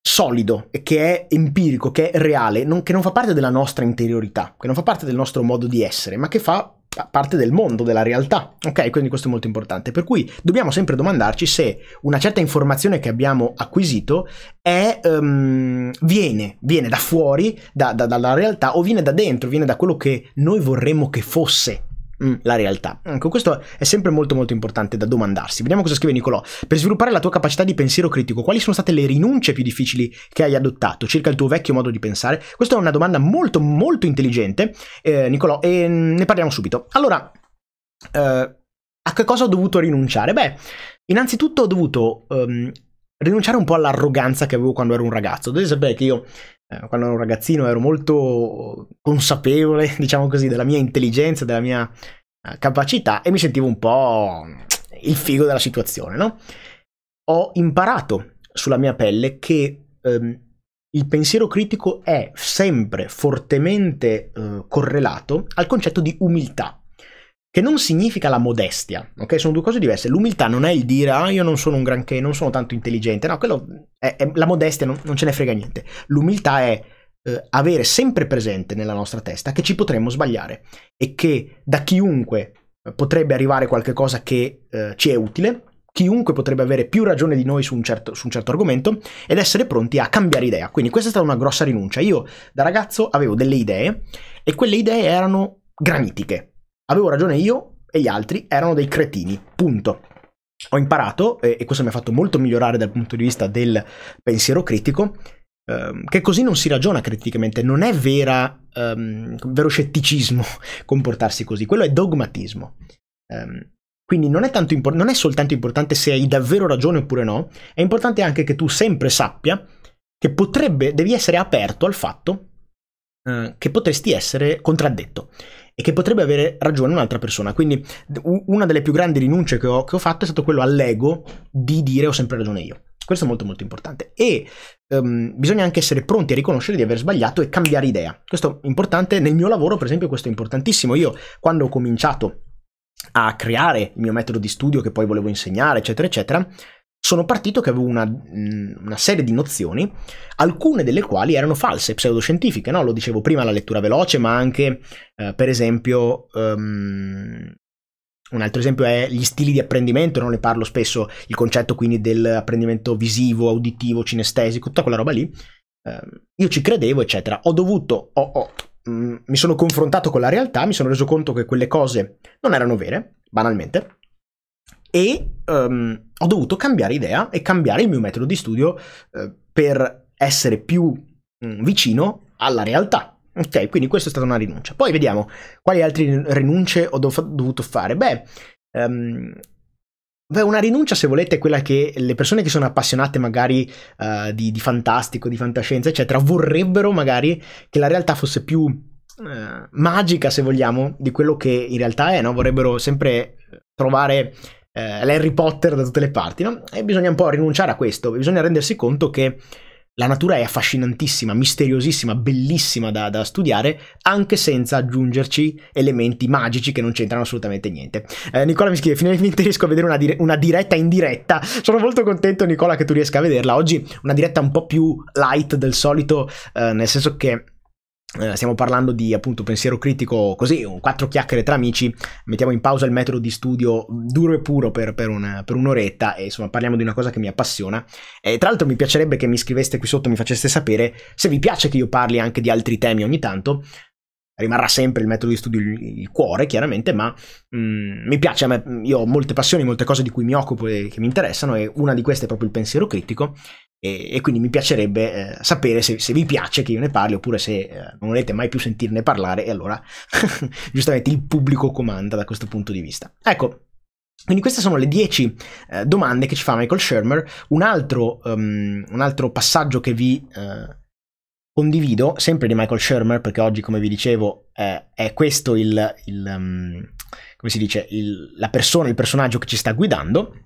solido e che è empirico, che è reale, non, che non fa parte della nostra interiorità, che non fa parte del nostro modo di essere, ma che fa parte del mondo, della realtà, ok? Quindi questo è molto importante. Per cui dobbiamo sempre domandarci se una certa informazione che abbiamo acquisito è, um, viene, viene, da fuori, da, da, dalla realtà o viene da dentro, viene da quello che noi vorremmo che fosse Mm. la realtà. Mm. Ecco, questo è sempre molto molto importante da domandarsi. Vediamo cosa scrive Nicolò. Per sviluppare la tua capacità di pensiero critico, quali sono state le rinunce più difficili che hai adottato circa il tuo vecchio modo di pensare? Questa è una domanda molto molto intelligente, eh, Nicolò, e mm, ne parliamo subito. Allora, eh, a che cosa ho dovuto rinunciare? Beh, innanzitutto ho dovuto... Um, rinunciare un po' all'arroganza che avevo quando ero un ragazzo. Dovete sapere che io eh, quando ero un ragazzino ero molto consapevole, diciamo così, della mia intelligenza, della mia eh, capacità e mi sentivo un po' il figo della situazione, no? Ho imparato sulla mia pelle che ehm, il pensiero critico è sempre fortemente eh, correlato al concetto di umiltà che non significa la modestia, ok? Sono due cose diverse. L'umiltà non è il dire, ah, io non sono un granché, non sono tanto intelligente, no, quello è, è la modestia, non, non, ce ne frega niente. L'umiltà è eh, avere sempre presente nella nostra testa che ci potremmo sbagliare e che da chiunque eh, potrebbe arrivare qualcosa che eh, ci è utile, chiunque potrebbe avere più ragione di noi su un, certo, su un, certo, argomento ed essere pronti a cambiare idea. Quindi questa è stata una grossa rinuncia. Io da ragazzo avevo delle idee e quelle idee erano granitiche avevo ragione io e gli altri erano dei cretini, punto. Ho imparato, e questo mi ha fatto molto migliorare dal punto di vista del pensiero critico, ehm, che così non si ragiona criticamente, non è vera, um, vero scetticismo comportarsi così, quello è dogmatismo. Um, quindi non è, impor- non è, soltanto importante se hai davvero ragione oppure no, è importante anche che tu sempre sappia che potrebbe, devi essere aperto al fatto uh, che potresti essere contraddetto e che potrebbe avere ragione un'altra persona. Quindi una delle più grandi rinunce che ho, che ho fatto è stato quello all'ego di dire ho sempre ragione io. Questo è molto molto importante. E um, bisogna anche essere pronti a riconoscere di aver sbagliato e cambiare idea. Questo è importante nel mio lavoro, per esempio, questo è importantissimo. Io quando ho cominciato a creare il mio metodo di studio che poi volevo insegnare, eccetera, eccetera, sono partito che avevo una, mm, una, serie di nozioni, alcune delle quali erano false, pseudoscientifiche, no? Lo dicevo prima, la lettura veloce, ma anche, eh, per esempio, um, un altro esempio è gli stili di apprendimento, non ne parlo spesso, il concetto quindi dell'apprendimento visivo, auditivo, cinestesico, tutta quella roba lì. Eh, io ci credevo, eccetera. Ho dovuto, ho, ho, mm, mi sono confrontato con la realtà, mi sono reso conto che quelle cose non erano vere, banalmente, e um, ho dovuto cambiare idea e cambiare il mio metodo di studio uh, per essere più um, vicino alla realtà. Ok, quindi questa è stata una rinuncia. Poi vediamo quali altre rinunce ho dov- dovuto fare. Beh, um, Beh, una rinuncia, se volete, è quella che le persone che sono appassionate magari uh, di, di, fantastico, di fantascienza, eccetera, vorrebbero magari che la realtà fosse più uh, magica, se vogliamo, di quello che in realtà è, no? Vorrebbero sempre trovare eh, l'Harry Potter da tutte le parti, no? E bisogna un po' rinunciare a questo, bisogna rendersi conto che la natura è affascinantissima, misteriosissima, bellissima da, da, studiare, anche senza aggiungerci elementi magici che non c'entrano assolutamente niente. Eh, Nicola mi scrive, finalmente riesco a vedere una, dire- una, diretta in diretta. Sono molto contento Nicola che tu riesca a vederla. Oggi una diretta un po' più light del solito, eh, nel senso che eh, stiamo parlando di appunto pensiero critico così, quattro chiacchiere tra amici, mettiamo in pausa il metodo di studio duro e puro per, per, una, per un'oretta e insomma parliamo di una cosa che mi appassiona. E, tra l'altro mi piacerebbe che mi scriveste qui sotto, mi faceste sapere se vi piace che io parli anche di altri temi ogni tanto, rimarrà sempre il metodo di studio il cuore chiaramente ma mm, mi piace me, io ho molte passioni molte cose di cui mi occupo e che mi interessano e una di queste è proprio il pensiero critico e, e quindi mi piacerebbe eh, sapere se, se, vi piace che io ne parli oppure se eh, non volete mai più sentirne parlare e allora giustamente il pubblico comanda da questo punto di vista. Ecco, quindi queste sono le 10 eh, domande che ci fa Michael Shermer. Un altro, um, un altro passaggio che vi eh, condivido, sempre di Michael Shermer, perché oggi, come vi dicevo, eh, è questo il, il um, come si dice, il, la persona, il personaggio che ci sta guidando.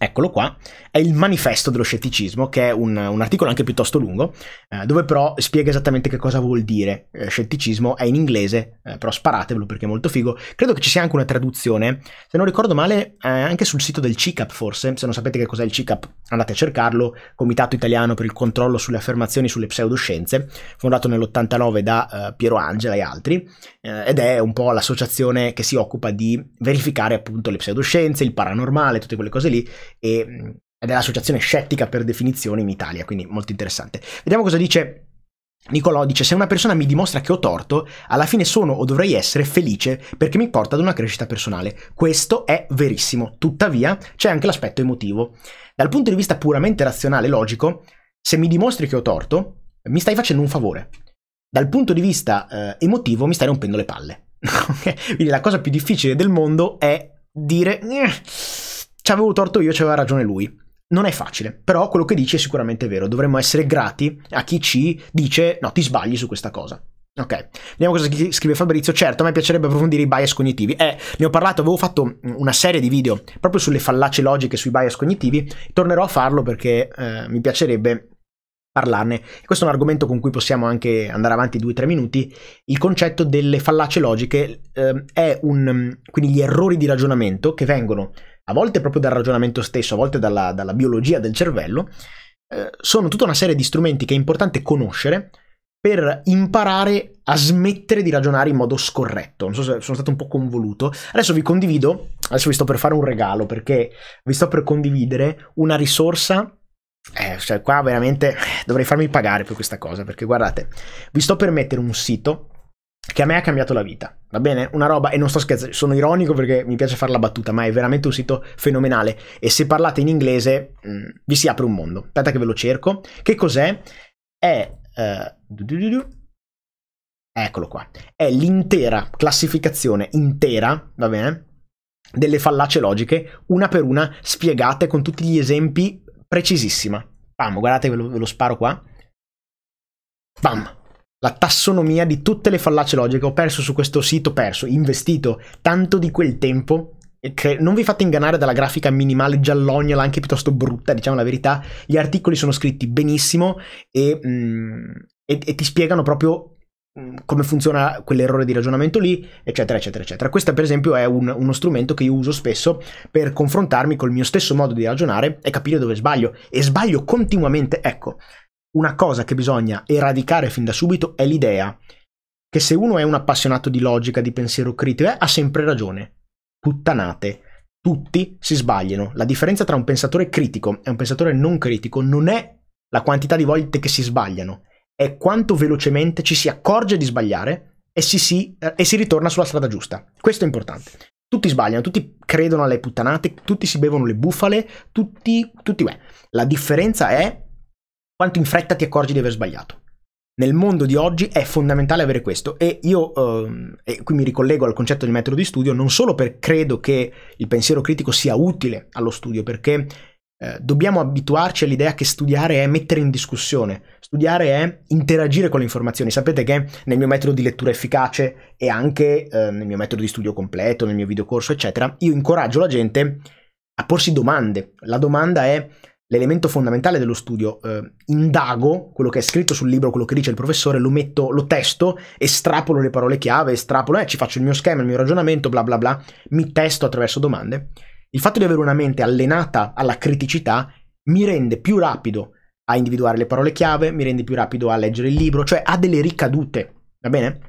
Eccolo qua, è il manifesto dello scetticismo, che è un, un articolo anche piuttosto lungo, eh, dove però spiega esattamente che cosa vuol dire eh, scetticismo, è in inglese, eh, però sparatevelo perché è molto figo. Credo che ci sia anche una traduzione, se non ricordo male, eh, anche sul sito del CICAP forse, se non sapete che cos'è il CICAP andate a cercarlo, Comitato Italiano per il controllo sulle affermazioni sulle pseudoscienze, fondato nell'89 da eh, Piero Angela e altri, eh, ed è un po' l'associazione che si occupa di verificare appunto le pseudoscienze, il paranormale, tutte quelle cose lì e, mm, ed è l'associazione scettica per definizione in Italia, quindi molto interessante. Vediamo cosa dice Nicolò dice: Se una persona mi dimostra che ho torto, alla fine sono o dovrei essere felice perché mi porta ad una crescita personale. Questo è verissimo. Tuttavia, c'è anche l'aspetto emotivo. Dal punto di vista puramente razionale logico, se mi dimostri che ho torto, mi stai facendo un favore dal punto di vista eh, emotivo mi stai rompendo le palle. Quindi la cosa più difficile del mondo è dire eh, ci avevo torto io, c'aveva ragione lui. Non è facile, però quello che dici è sicuramente vero. Dovremmo essere grati a chi ci dice no, ti sbagli su questa cosa. Ok, vediamo cosa scrive Fabrizio. Certo, a me piacerebbe approfondire i bias cognitivi. Eh, ne ho parlato, avevo fatto mm, una serie di video proprio sulle fallacie logiche sui bias cognitivi. Tornerò a farlo perché eh, mi piacerebbe parlarne. Questo è un argomento con cui possiamo anche andare avanti due o tre minuti. Il concetto delle fallacie logiche eh, è un... quindi gli errori di ragionamento che vengono a volte proprio dal ragionamento stesso, a volte dalla, dalla biologia del cervello, eh, sono tutta una serie di strumenti che è importante conoscere per imparare a smettere di ragionare in modo scorretto. Non so se sono stato un po' convoluto. Adesso vi condivido, adesso vi sto per fare un regalo perché vi sto per condividere una risorsa eh, cioè, qua veramente dovrei farmi pagare per questa cosa, perché guardate, vi sto per mettere un sito che a me ha cambiato la vita, va bene? Una roba, e non sto scherzando, sono ironico perché mi piace fare la battuta, ma è veramente un sito fenomenale e se parlate in inglese mh, mm, vi si apre un mondo. Aspetta che ve lo cerco. Che cos'è? È... Eh, Eccolo qua. È l'intera classificazione intera, va bene? Delle fallacie logiche, una per una, spiegate con tutti gli esempi precisissima. Bam, guardate, ve lo, ve lo sparo qua. Bam, la tassonomia di tutte le fallacie logiche. Ho perso su questo sito, ho perso, investito tanto di quel tempo. non vi fate ingannare dalla grafica minimale giallognola, anche piuttosto brutta, diciamo la verità. Gli articoli sono scritti benissimo e, mm, e, e ti spiegano proprio come funziona quell'errore di ragionamento lì, eccetera, eccetera, eccetera. Questo per esempio è un, uno strumento che io uso spesso per confrontarmi col mio stesso modo di ragionare e capire dove sbaglio. E sbaglio continuamente. Ecco, una cosa che bisogna eradicare fin da subito è l'idea che se uno è un appassionato di logica, di pensiero critico, eh, ha sempre ragione. Puttanate. Tutti si sbagliano. La differenza tra un pensatore critico e un pensatore non critico non è la quantità di volte che si sbagliano, è quanto velocemente ci si accorge di sbagliare e si, si, eh, e si ritorna sulla strada giusta. Questo è importante. Tutti sbagliano, tutti credono alle puttanate, tutti si bevono le bufale, tutti... tutti beh. La differenza è quanto in fretta ti accorgi di aver sbagliato. Nel mondo di oggi è fondamentale avere questo e io, ehm, e qui mi ricollego al concetto di metodo di studio, non solo perché credo che il pensiero critico sia utile allo studio, perché eh, dobbiamo abituarci all'idea che studiare è mettere in discussione, studiare è interagire con le informazioni. Sapete che nel mio metodo di lettura efficace e anche eh, nel mio metodo di studio completo, nel mio videocorso, eccetera, io incoraggio la gente a porsi domande. La domanda è l'elemento fondamentale dello studio. Eh, indago quello che è scritto sul libro, quello che dice il professore, lo metto, lo testo, estrapolo le parole chiave, estrapolo, eh, ci faccio il mio schema, il mio ragionamento, bla bla bla, mi testo attraverso domande il fatto di avere una mente allenata alla criticità mi rende più rapido a individuare le parole chiave, mi rende più rapido a leggere il libro, cioè ha delle ricadute, va bene?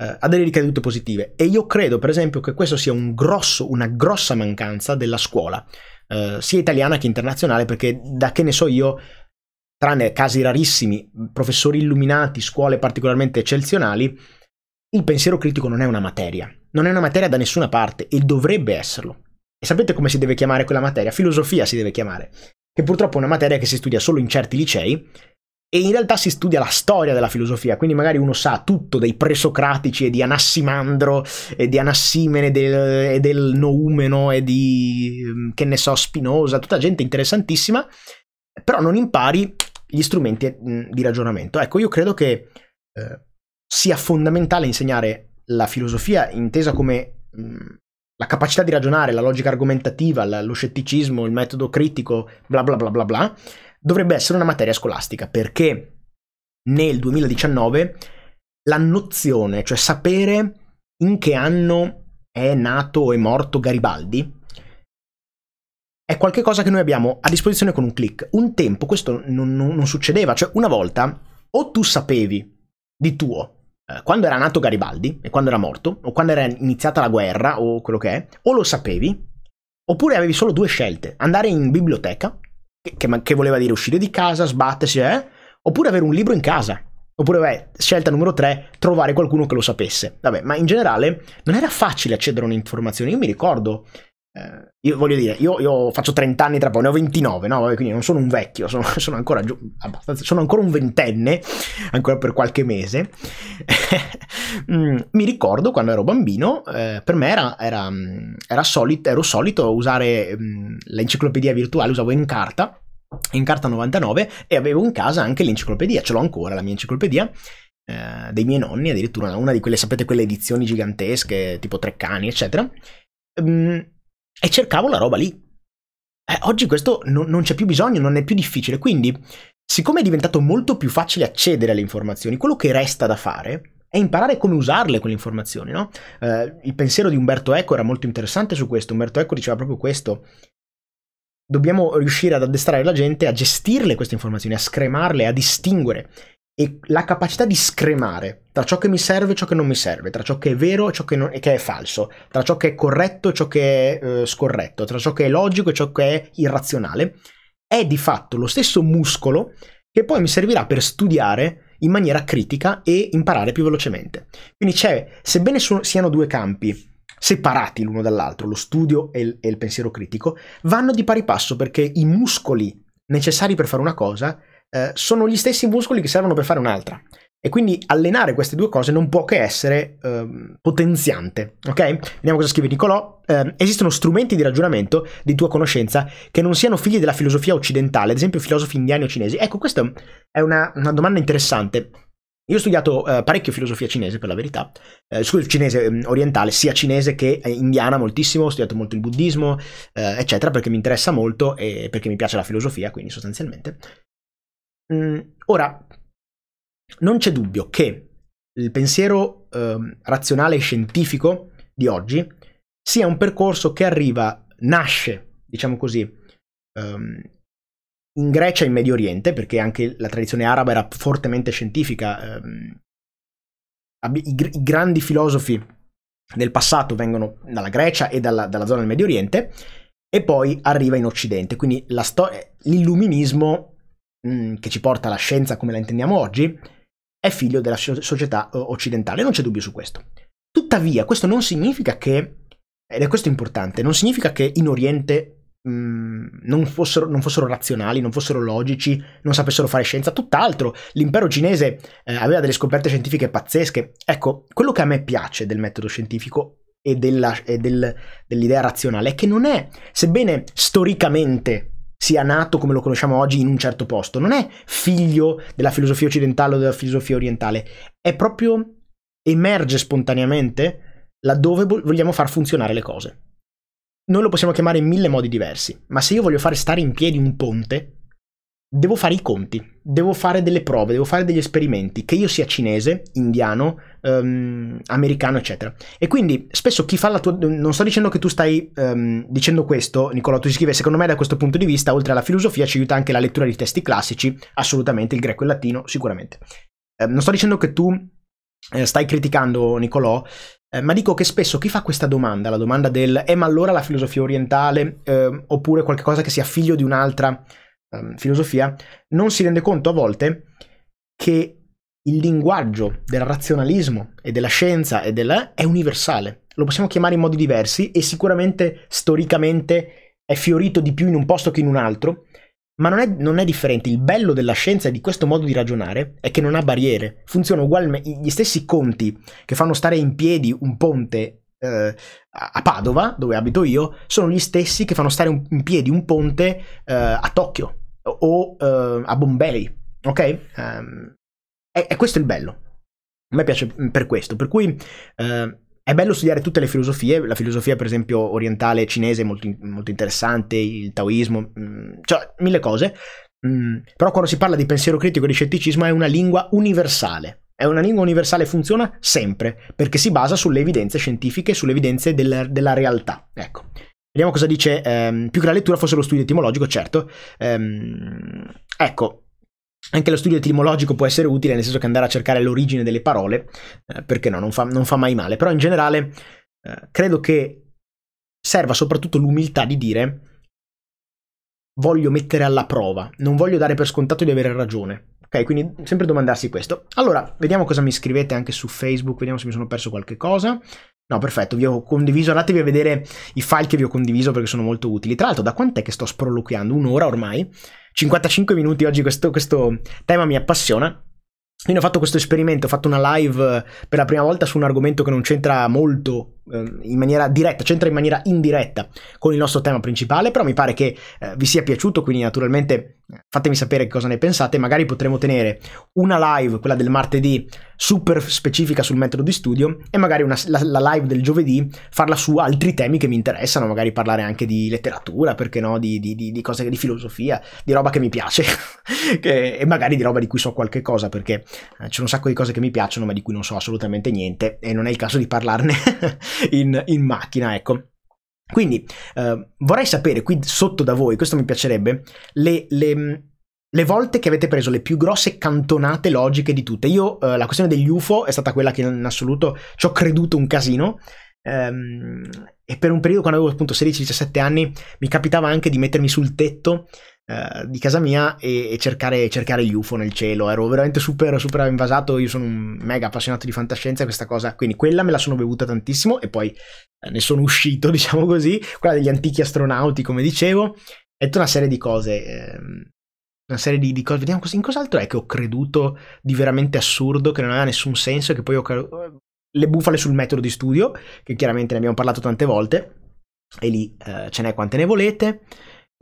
Uh, ha delle ricadute positive e io credo per esempio che questo sia un grosso, una grossa mancanza della scuola, uh, sia italiana che internazionale, perché da che ne so io, tranne casi rarissimi, professori illuminati, scuole particolarmente eccezionali, il pensiero critico non è una materia, non è una materia da nessuna parte e dovrebbe esserlo. E sapete come si deve chiamare quella materia? Filosofia si deve chiamare, che purtroppo è una materia che si studia solo in certi licei e in realtà si studia la storia della filosofia, quindi magari uno sa tutto dei presocratici e di Anassimandro e di Anassimene del, e del Noumeno e di, mm, che ne so, Spinoza, tutta gente interessantissima, però non impari gli strumenti mm, di ragionamento. Ecco, io credo che eh, sia fondamentale insegnare la filosofia intesa come mh, mm, la capacità di ragionare, la logica argomentativa, la, lo scetticismo, il metodo critico, bla bla bla bla bla, dovrebbe essere una materia scolastica perché nel 2019 la nozione, cioè sapere in che anno è nato e morto Garibaldi, è qualcosa che noi abbiamo a disposizione con un clic. Un tempo questo non, non, non succedeva, cioè una volta o tu sapevi di tuo eh, quando era nato Garibaldi e quando era morto, o quando era iniziata la guerra o quello che è, o lo sapevi, oppure avevi solo due scelte, andare in biblioteca, che, che, che voleva dire uscire di casa, sbattersi, eh, oppure avere un libro in casa. Oppure, beh, scelta numero tre, trovare qualcuno che lo sapesse. Vabbè, ma in generale non era facile accedere a un'informazione. Io mi ricordo eh, io voglio dire, io, io, faccio 30 anni tra poco, ne ho 29, no? Quindi non sono un vecchio, sono, sono ancora giù, abbastanza, sono ancora un ventenne, ancora per qualche mese. Mm, mi ricordo quando ero bambino, eh, per me era, era, mm, era solito, ero solito usare mh, mm, l'enciclopedia virtuale, usavo in carta, in carta 99, e avevo in casa anche l'enciclopedia, ce l'ho ancora la mia enciclopedia, eh, dei miei nonni, addirittura una di quelle, sapete, quelle edizioni gigantesche, tipo Treccani, eccetera. Mh, e cercavo la roba lì. Eh, oggi questo non, non c'è più bisogno, non è più difficile, quindi siccome è diventato molto più facile accedere alle informazioni, quello che resta da fare è imparare come usarle quelle informazioni, no? Eh, il pensiero di Umberto Eco era molto interessante su questo, Umberto Eco diceva proprio questo, dobbiamo riuscire ad addestrare la gente a gestirle queste informazioni, a scremarle, a distinguere e la capacità di scremare tra ciò che mi serve e ciò che non mi serve, tra ciò che è vero e ciò che, non, e che è falso, tra ciò che è corretto e ciò che è eh, scorretto, tra ciò che è logico e ciò che è irrazionale, è di fatto lo stesso muscolo che poi mi servirà per studiare in maniera critica e imparare più velocemente. Quindi c'è, sebbene su, siano due campi separati l'uno dall'altro, lo studio e il, e il pensiero critico, vanno di pari passo perché i muscoli necessari per fare una cosa eh, sono gli stessi muscoli che servono per fare un'altra. E quindi allenare queste due cose non può che essere eh, potenziante, ok? Vediamo cosa scrive Nicolò. Eh, esistono strumenti di ragionamento di tua conoscenza che non siano figli della filosofia occidentale, ad esempio filosofi indiani o cinesi. Ecco, questa è una, una domanda interessante. Io ho studiato eh, parecchio filosofia cinese, per la verità, eh, scusa, cinese eh, orientale, sia cinese che eh, indiana moltissimo, ho studiato molto il buddismo, eh, eccetera, perché mi interessa molto e perché mi piace la filosofia, quindi sostanzialmente. Mm, ora, non c'è dubbio che il pensiero eh, razionale e scientifico di oggi sia un percorso che arriva, nasce, diciamo così, ehm, in Grecia e in Medio Oriente, perché anche la tradizione araba era fortemente scientifica. Ehm, i, gr- i, grandi filosofi del passato vengono dalla Grecia e dalla, dalla zona del Medio Oriente, e poi arriva in Occidente. Quindi sto- l'illuminismo Mm, che ci porta alla scienza come la intendiamo oggi è figlio della società eh, occidentale, non c'è dubbio su questo. Tuttavia, questo non significa che, ed è questo importante, non significa che in Oriente mh, mm, non, fossero, non, fossero, razionali, non fossero logici, non sapessero fare scienza, tutt'altro. L'impero cinese eh, aveva delle scoperte scientifiche pazzesche. Ecco, quello che a me piace del metodo scientifico e, dell'idea razionale è che non è, sebbene storicamente sia nato come lo conosciamo oggi in un certo posto, non è figlio della filosofia occidentale o della filosofia orientale, è proprio emerge spontaneamente laddove vogliamo far funzionare le cose. Noi lo possiamo chiamare in mille modi diversi, ma se io voglio fare stare in piedi un ponte, devo fare i conti, devo fare delle prove, devo fare degli esperimenti, che io sia cinese, indiano, um, americano, eccetera. E quindi spesso chi fa la tua... Non sto dicendo che tu stai um, dicendo questo, Nicola Tuschivè, secondo me da questo punto di vista, oltre alla filosofia, ci aiuta anche la lettura di testi classici, assolutamente, il greco e il latino, sicuramente. Um, non sto dicendo che tu eh, stai criticando Nicolò, eh, ma dico che spesso chi fa questa domanda, la domanda del eh ma allora la filosofia orientale eh, oppure qualcosa che sia figlio di un'altra um, filosofia, non si rende conto a volte che il linguaggio del razionalismo e della scienza e della... è universale. Lo possiamo chiamare in modi diversi e sicuramente storicamente è fiorito di più in un posto che in un altro, ma non è, non è differente. Il bello della scienza e di questo modo di ragionare è che non ha barriere. Funziona ugualmente. Gli stessi conti che fanno stare in piedi un ponte eh, a Padova, dove abito io, sono gli stessi che fanno stare un, in piedi un ponte eh, a Tokyo o uh, a Bombay, ok? Um, e, e, questo è il bello. A me piace per questo, per cui uh, è bello studiare tutte le filosofie, la filosofia per esempio orientale cinese è molto, molto interessante, il taoismo, mh, mm, cioè mille cose, mh, mm, però quando si parla di pensiero critico e di scetticismo è una lingua universale, è una lingua universale, e funziona sempre, perché si basa sulle evidenze scientifiche, sulle evidenze della, della realtà. Ecco. Vediamo cosa dice. Ehm, più che la lettura fosse lo studio etimologico, certo. Ehm, ecco, anche lo studio etimologico può essere utile, nel senso che andare a cercare l'origine delle parole, eh, perché no, non fa, non fa, mai male. Però in generale eh, credo che serva soprattutto l'umiltà di dire voglio mettere alla prova, non voglio dare per scontato di avere ragione. Ok, quindi sempre domandarsi questo. Allora, vediamo cosa mi scrivete anche su Facebook, vediamo se mi sono perso qualche cosa. No, perfetto, vi ho condiviso, andatevi a vedere i file che vi ho condiviso perché sono molto utili. Tra l'altro, da quant'è che sto sproloquiando? Un'ora ormai? 55 minuti oggi, questo, questo tema mi appassiona. Quindi ho fatto questo esperimento, ho fatto una live eh, per la prima volta su un argomento che non c'entra molto Ehm, in maniera diretta, c'entra in maniera indiretta con il nostro tema principale, però mi pare che eh, vi sia piaciuto, quindi naturalmente eh, fatemi sapere cosa ne pensate, magari potremo tenere una live, quella del martedì, super specifica sul metodo di studio e magari una, la, la, live del giovedì farla su altri temi che mi interessano, magari parlare anche di letteratura, perché no, di, di, di, cose di filosofia, di roba che mi piace che, e magari di roba di cui so qualche cosa, perché eh, c'è un sacco di cose che mi piacciono ma di cui non so assolutamente niente e non è il caso di parlarne. in, in macchina, ecco. Quindi eh, vorrei sapere qui sotto da voi, questo mi piacerebbe, le, le, mm, le, volte che avete preso le più grosse cantonate logiche di tutte. Io eh, la questione degli UFO è stata quella che in assoluto ci ho creduto un casino. Ehm, e per un periodo, quando avevo appunto 16-17 anni, mi capitava anche di mettermi sul tetto eh, di casa mia e, e cercare, cercare, gli UFO nel cielo. Ero veramente super, super invasato. Io sono un mega appassionato di fantascienza questa cosa. Quindi quella me la sono bevuta tantissimo e poi eh, ne sono uscito, diciamo così. Quella degli antichi astronauti, come dicevo. Ho detto una serie di cose. Ehm, una serie di, di, cose. Vediamo in cos'altro è che ho creduto di veramente assurdo, che non aveva nessun senso e che poi ho le bufale sul metodo di studio, che chiaramente ne abbiamo parlato tante volte, e lì eh, ce n'è quante ne volete.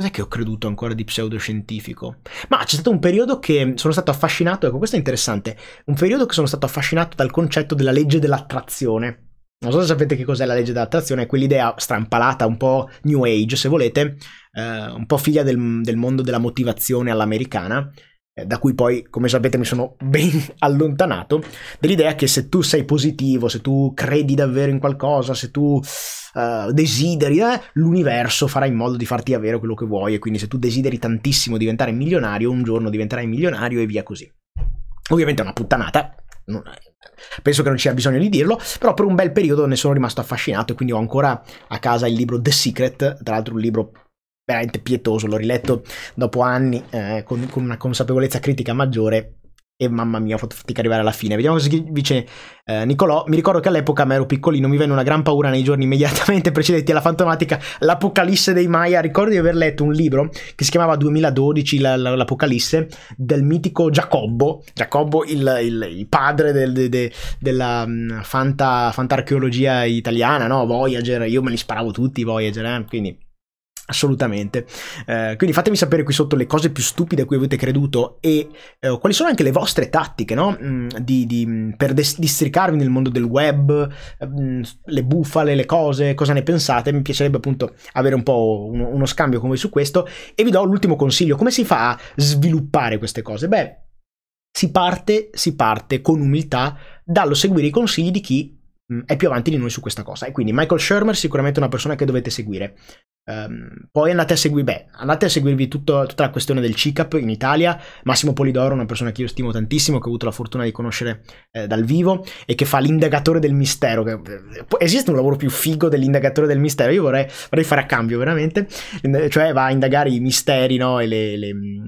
Cos'è che ho creduto ancora di pseudoscientifico? Ma c'è stato un periodo che sono stato affascinato, ecco questo è interessante, un periodo che sono stato affascinato dal concetto della legge dell'attrazione. Non so se sapete che cos'è la legge dell'attrazione, è quell'idea strampalata, un po' new age se volete, eh, un po' figlia del, del mondo della motivazione all'americana, eh, da cui poi, come sapete, mi sono ben allontanato, dell'idea che se tu sei positivo, se tu credi davvero in qualcosa, se tu uh, desideri, eh, l'universo farà in modo di farti avere quello che vuoi e quindi se tu desideri tantissimo diventare milionario, un giorno diventerai milionario e via così. Ovviamente è una puttanata, penso che non ci bisogno di dirlo, però per un bel periodo ne sono rimasto affascinato e quindi ho ancora a casa il libro The Secret, tra l'altro un libro veramente pietoso, l'ho riletto dopo anni eh, con, con, una consapevolezza critica maggiore e mamma mia ho fatto fatica arrivare alla fine. Vediamo cosa dice eh, Nicolò. Mi ricordo che all'epoca, ma ero piccolino, mi venne una gran paura nei giorni immediatamente precedenti alla fantomatica, l'Apocalisse dei Maya. Ricordo di aver letto un libro che si chiamava 2012, l'Apocalisse, del mitico Giacobbo, Giacobbo il, il, il padre del, de, de, della mm, fanta, fantarcheologia italiana, no? Voyager, io me li sparavo tutti, i Voyager, eh? quindi Assolutamente. Eh, quindi fatemi sapere qui sotto le cose più stupide a cui avete creduto e eh, quali sono anche le vostre tattiche no? Mm, di, di, mm, per districarvi nel mondo del web, ehm, le bufale, le cose, cosa ne pensate. Mi piacerebbe appunto avere un po' uno, uno scambio con voi su questo e vi do l'ultimo consiglio. Come si fa a sviluppare queste cose? Beh, si parte, si parte con umiltà dallo seguire i consigli di chi Mm, è più avanti di noi su questa cosa. E quindi Michael Shermer sicuramente una persona che dovete seguire. Um, poi andate a, segui, beh, andate a seguirvi tutto, tutta la questione del CICAP in Italia. Massimo Polidoro, una persona che io stimo tantissimo, che ho avuto la fortuna di conoscere eh, dal vivo e che fa l'indagatore del mistero. Che, eh, esiste un lavoro più figo dell'indagatore del mistero? Io vorrei, vorrei, fare a cambio, veramente. Cioè, va a indagare i misteri, no? E le, le mm,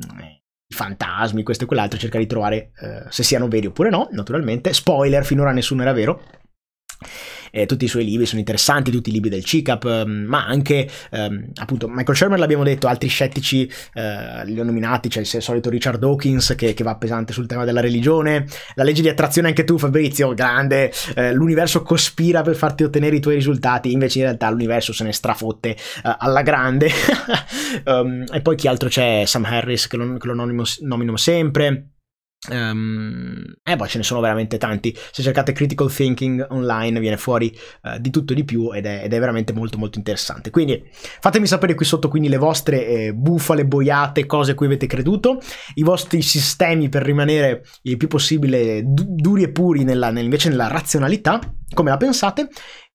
i fantasmi, questo e quell'altro, cercare di trovare eh, se siano veri oppure no, naturalmente. Spoiler, finora nessuno era vero eh, tutti i suoi libri sono interessanti, tutti i libri del CICAP, ehm, ma anche ehm, appunto Michael Shermer l'abbiamo detto, altri scettici eh, li ho nominati, c'è cioè il solito Richard Dawkins che, che, va pesante sul tema della religione, la legge di attrazione anche tu Fabrizio, grande, eh, l'universo cospira per farti ottenere i tuoi risultati, invece in realtà l'universo se ne strafotte eh, alla grande. um, e poi chi altro c'è? Sam Harris che lo, che lo nomino, nomino sempre. Um, ehm, e eh, poi ce ne sono veramente tanti. Se cercate critical thinking online viene fuori uh, di tutto e di più ed è, ed è, veramente molto molto interessante. Quindi fatemi sapere qui sotto quindi, le vostre eh, bufale, boiate, cose a cui avete creduto, i vostri sistemi per rimanere il più possibile du- duri e puri nella, nel, invece nella razionalità, come la pensate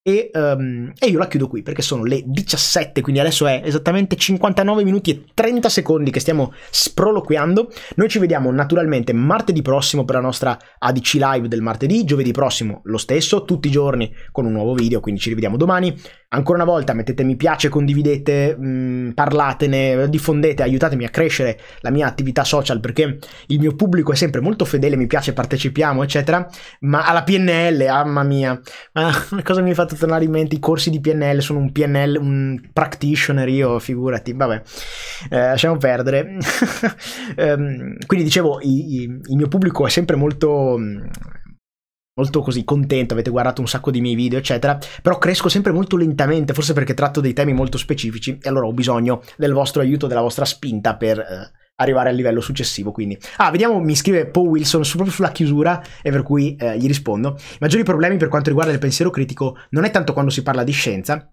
e, um, e, io la chiudo qui perché sono le 17, quindi adesso è esattamente 59 minuti e 30 secondi che stiamo sproloquiando. Noi ci vediamo naturalmente martedì prossimo per la nostra ADC live del martedì, giovedì prossimo lo stesso, tutti i giorni con un nuovo video, quindi ci rivediamo domani. Ancora una volta mettete mi piace, condividete, mh, mm, parlatene, diffondete, aiutatemi a crescere la mia attività social perché il mio pubblico è sempre molto fedele, mi piace, partecipiamo, eccetera. Ma alla PNL, ah, mamma mia, ma cosa mi hai fatto fatto tornare in mente i corsi di PNL, sono un PNL, un practitioner io, figurati, vabbè, eh, lasciamo perdere. um, quindi dicevo, i, i, il mio pubblico è sempre molto mm, molto così contento, avete guardato un sacco di miei video, eccetera, però cresco sempre molto lentamente, forse perché tratto dei temi molto specifici e allora ho bisogno del vostro aiuto, della vostra spinta per eh, arrivare al livello successivo. Quindi, ah, vediamo, mi scrive Paul Wilson proprio sulla chiusura e per cui eh, gli rispondo. I maggiori problemi per quanto riguarda il pensiero critico non è tanto quando si parla di scienza,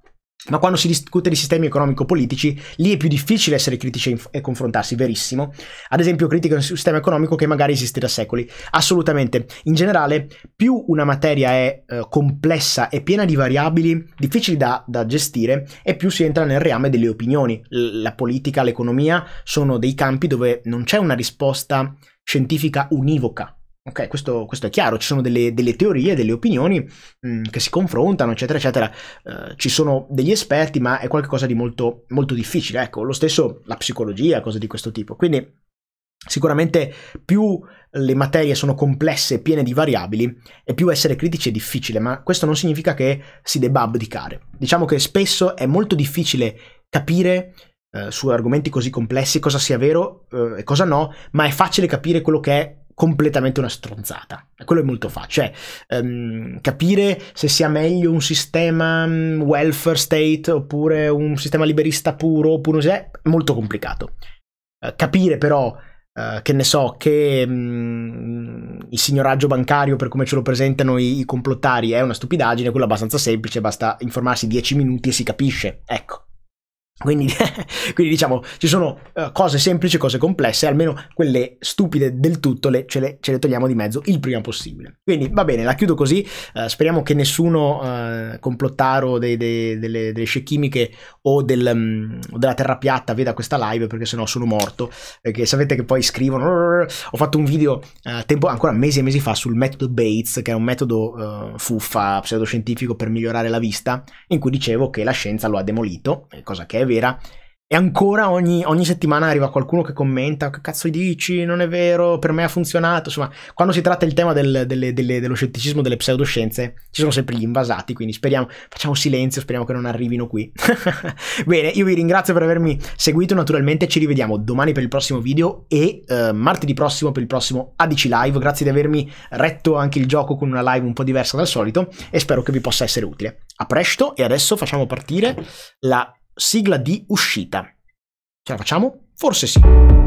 ma quando si discute di sistemi economico-politici, lì è più difficile essere critici e confrontarsi, verissimo. Ad esempio, critica un sistema economico che magari esiste da secoli. Assolutamente. In generale, più una materia è eh, complessa e piena di variabili difficili da, da, gestire, e più si entra nel reame delle opinioni. la politica, l'economia sono dei campi dove non c'è una risposta scientifica univoca Ok, questo, questo, è chiaro, ci sono delle, delle teorie, delle opinioni mh, mm, che si confrontano, eccetera, eccetera. Eh, ci sono degli esperti, ma è qualcosa di molto, molto difficile. Ecco, lo stesso la psicologia, cose di questo tipo. Quindi sicuramente più le materie sono complesse, piene di variabili, e più essere critici è difficile, ma questo non significa che si debba abdicare. Diciamo che spesso è molto difficile capire eh, su argomenti così complessi cosa sia vero eh, e cosa no, ma è facile capire quello che è completamente una stronzata. Quello è molto facile. Cioè, um, capire se sia meglio un sistema mm, welfare state oppure un sistema liberista puro oppure è molto complicato. Uh, capire però Uh, che ne so, che um, il signoraggio bancario, per come ce lo presentano i, i complottari, è una stupidaggine, quello è abbastanza semplice, basta informarsi 10 minuti e si capisce. Ecco, quindi, quindi, diciamo, ci sono eh, cose semplici, cose complesse, almeno quelle stupide del tutto le, ce, le, ce, le, togliamo di mezzo il prima possibile. Quindi va bene, la chiudo così, uh, speriamo che nessuno uh, complottaro dei, dei, delle, delle, scie chimiche o, del, um, della terra piatta veda questa live perché sennò sono morto, perché sapete che poi scrivono, ho fatto un video tempo, ancora mesi e mesi fa sul metodo Bates, che è un metodo fuffa, pseudoscientifico per migliorare la vista, in cui dicevo che la scienza lo ha demolito, cosa che è vero vera. E ancora ogni, ogni, settimana arriva qualcuno che commenta: Che cazzo dici? Non è vero, per me ha funzionato. Insomma, quando si tratta del tema del, delle, delle, dello scetticismo delle pseudoscienze, ci sono sempre gli invasati. Quindi speriamo, facciamo silenzio, speriamo che non arrivino qui. Bene, io vi ringrazio per avermi seguito. Naturalmente, ci rivediamo domani per il prossimo video e eh, martedì prossimo per il prossimo ADC Live. Grazie di avermi retto anche il gioco con una live un po' diversa dal solito. E spero che vi possa essere utile. A presto, e adesso facciamo partire la sigla di uscita. Ce la facciamo? Forse sì.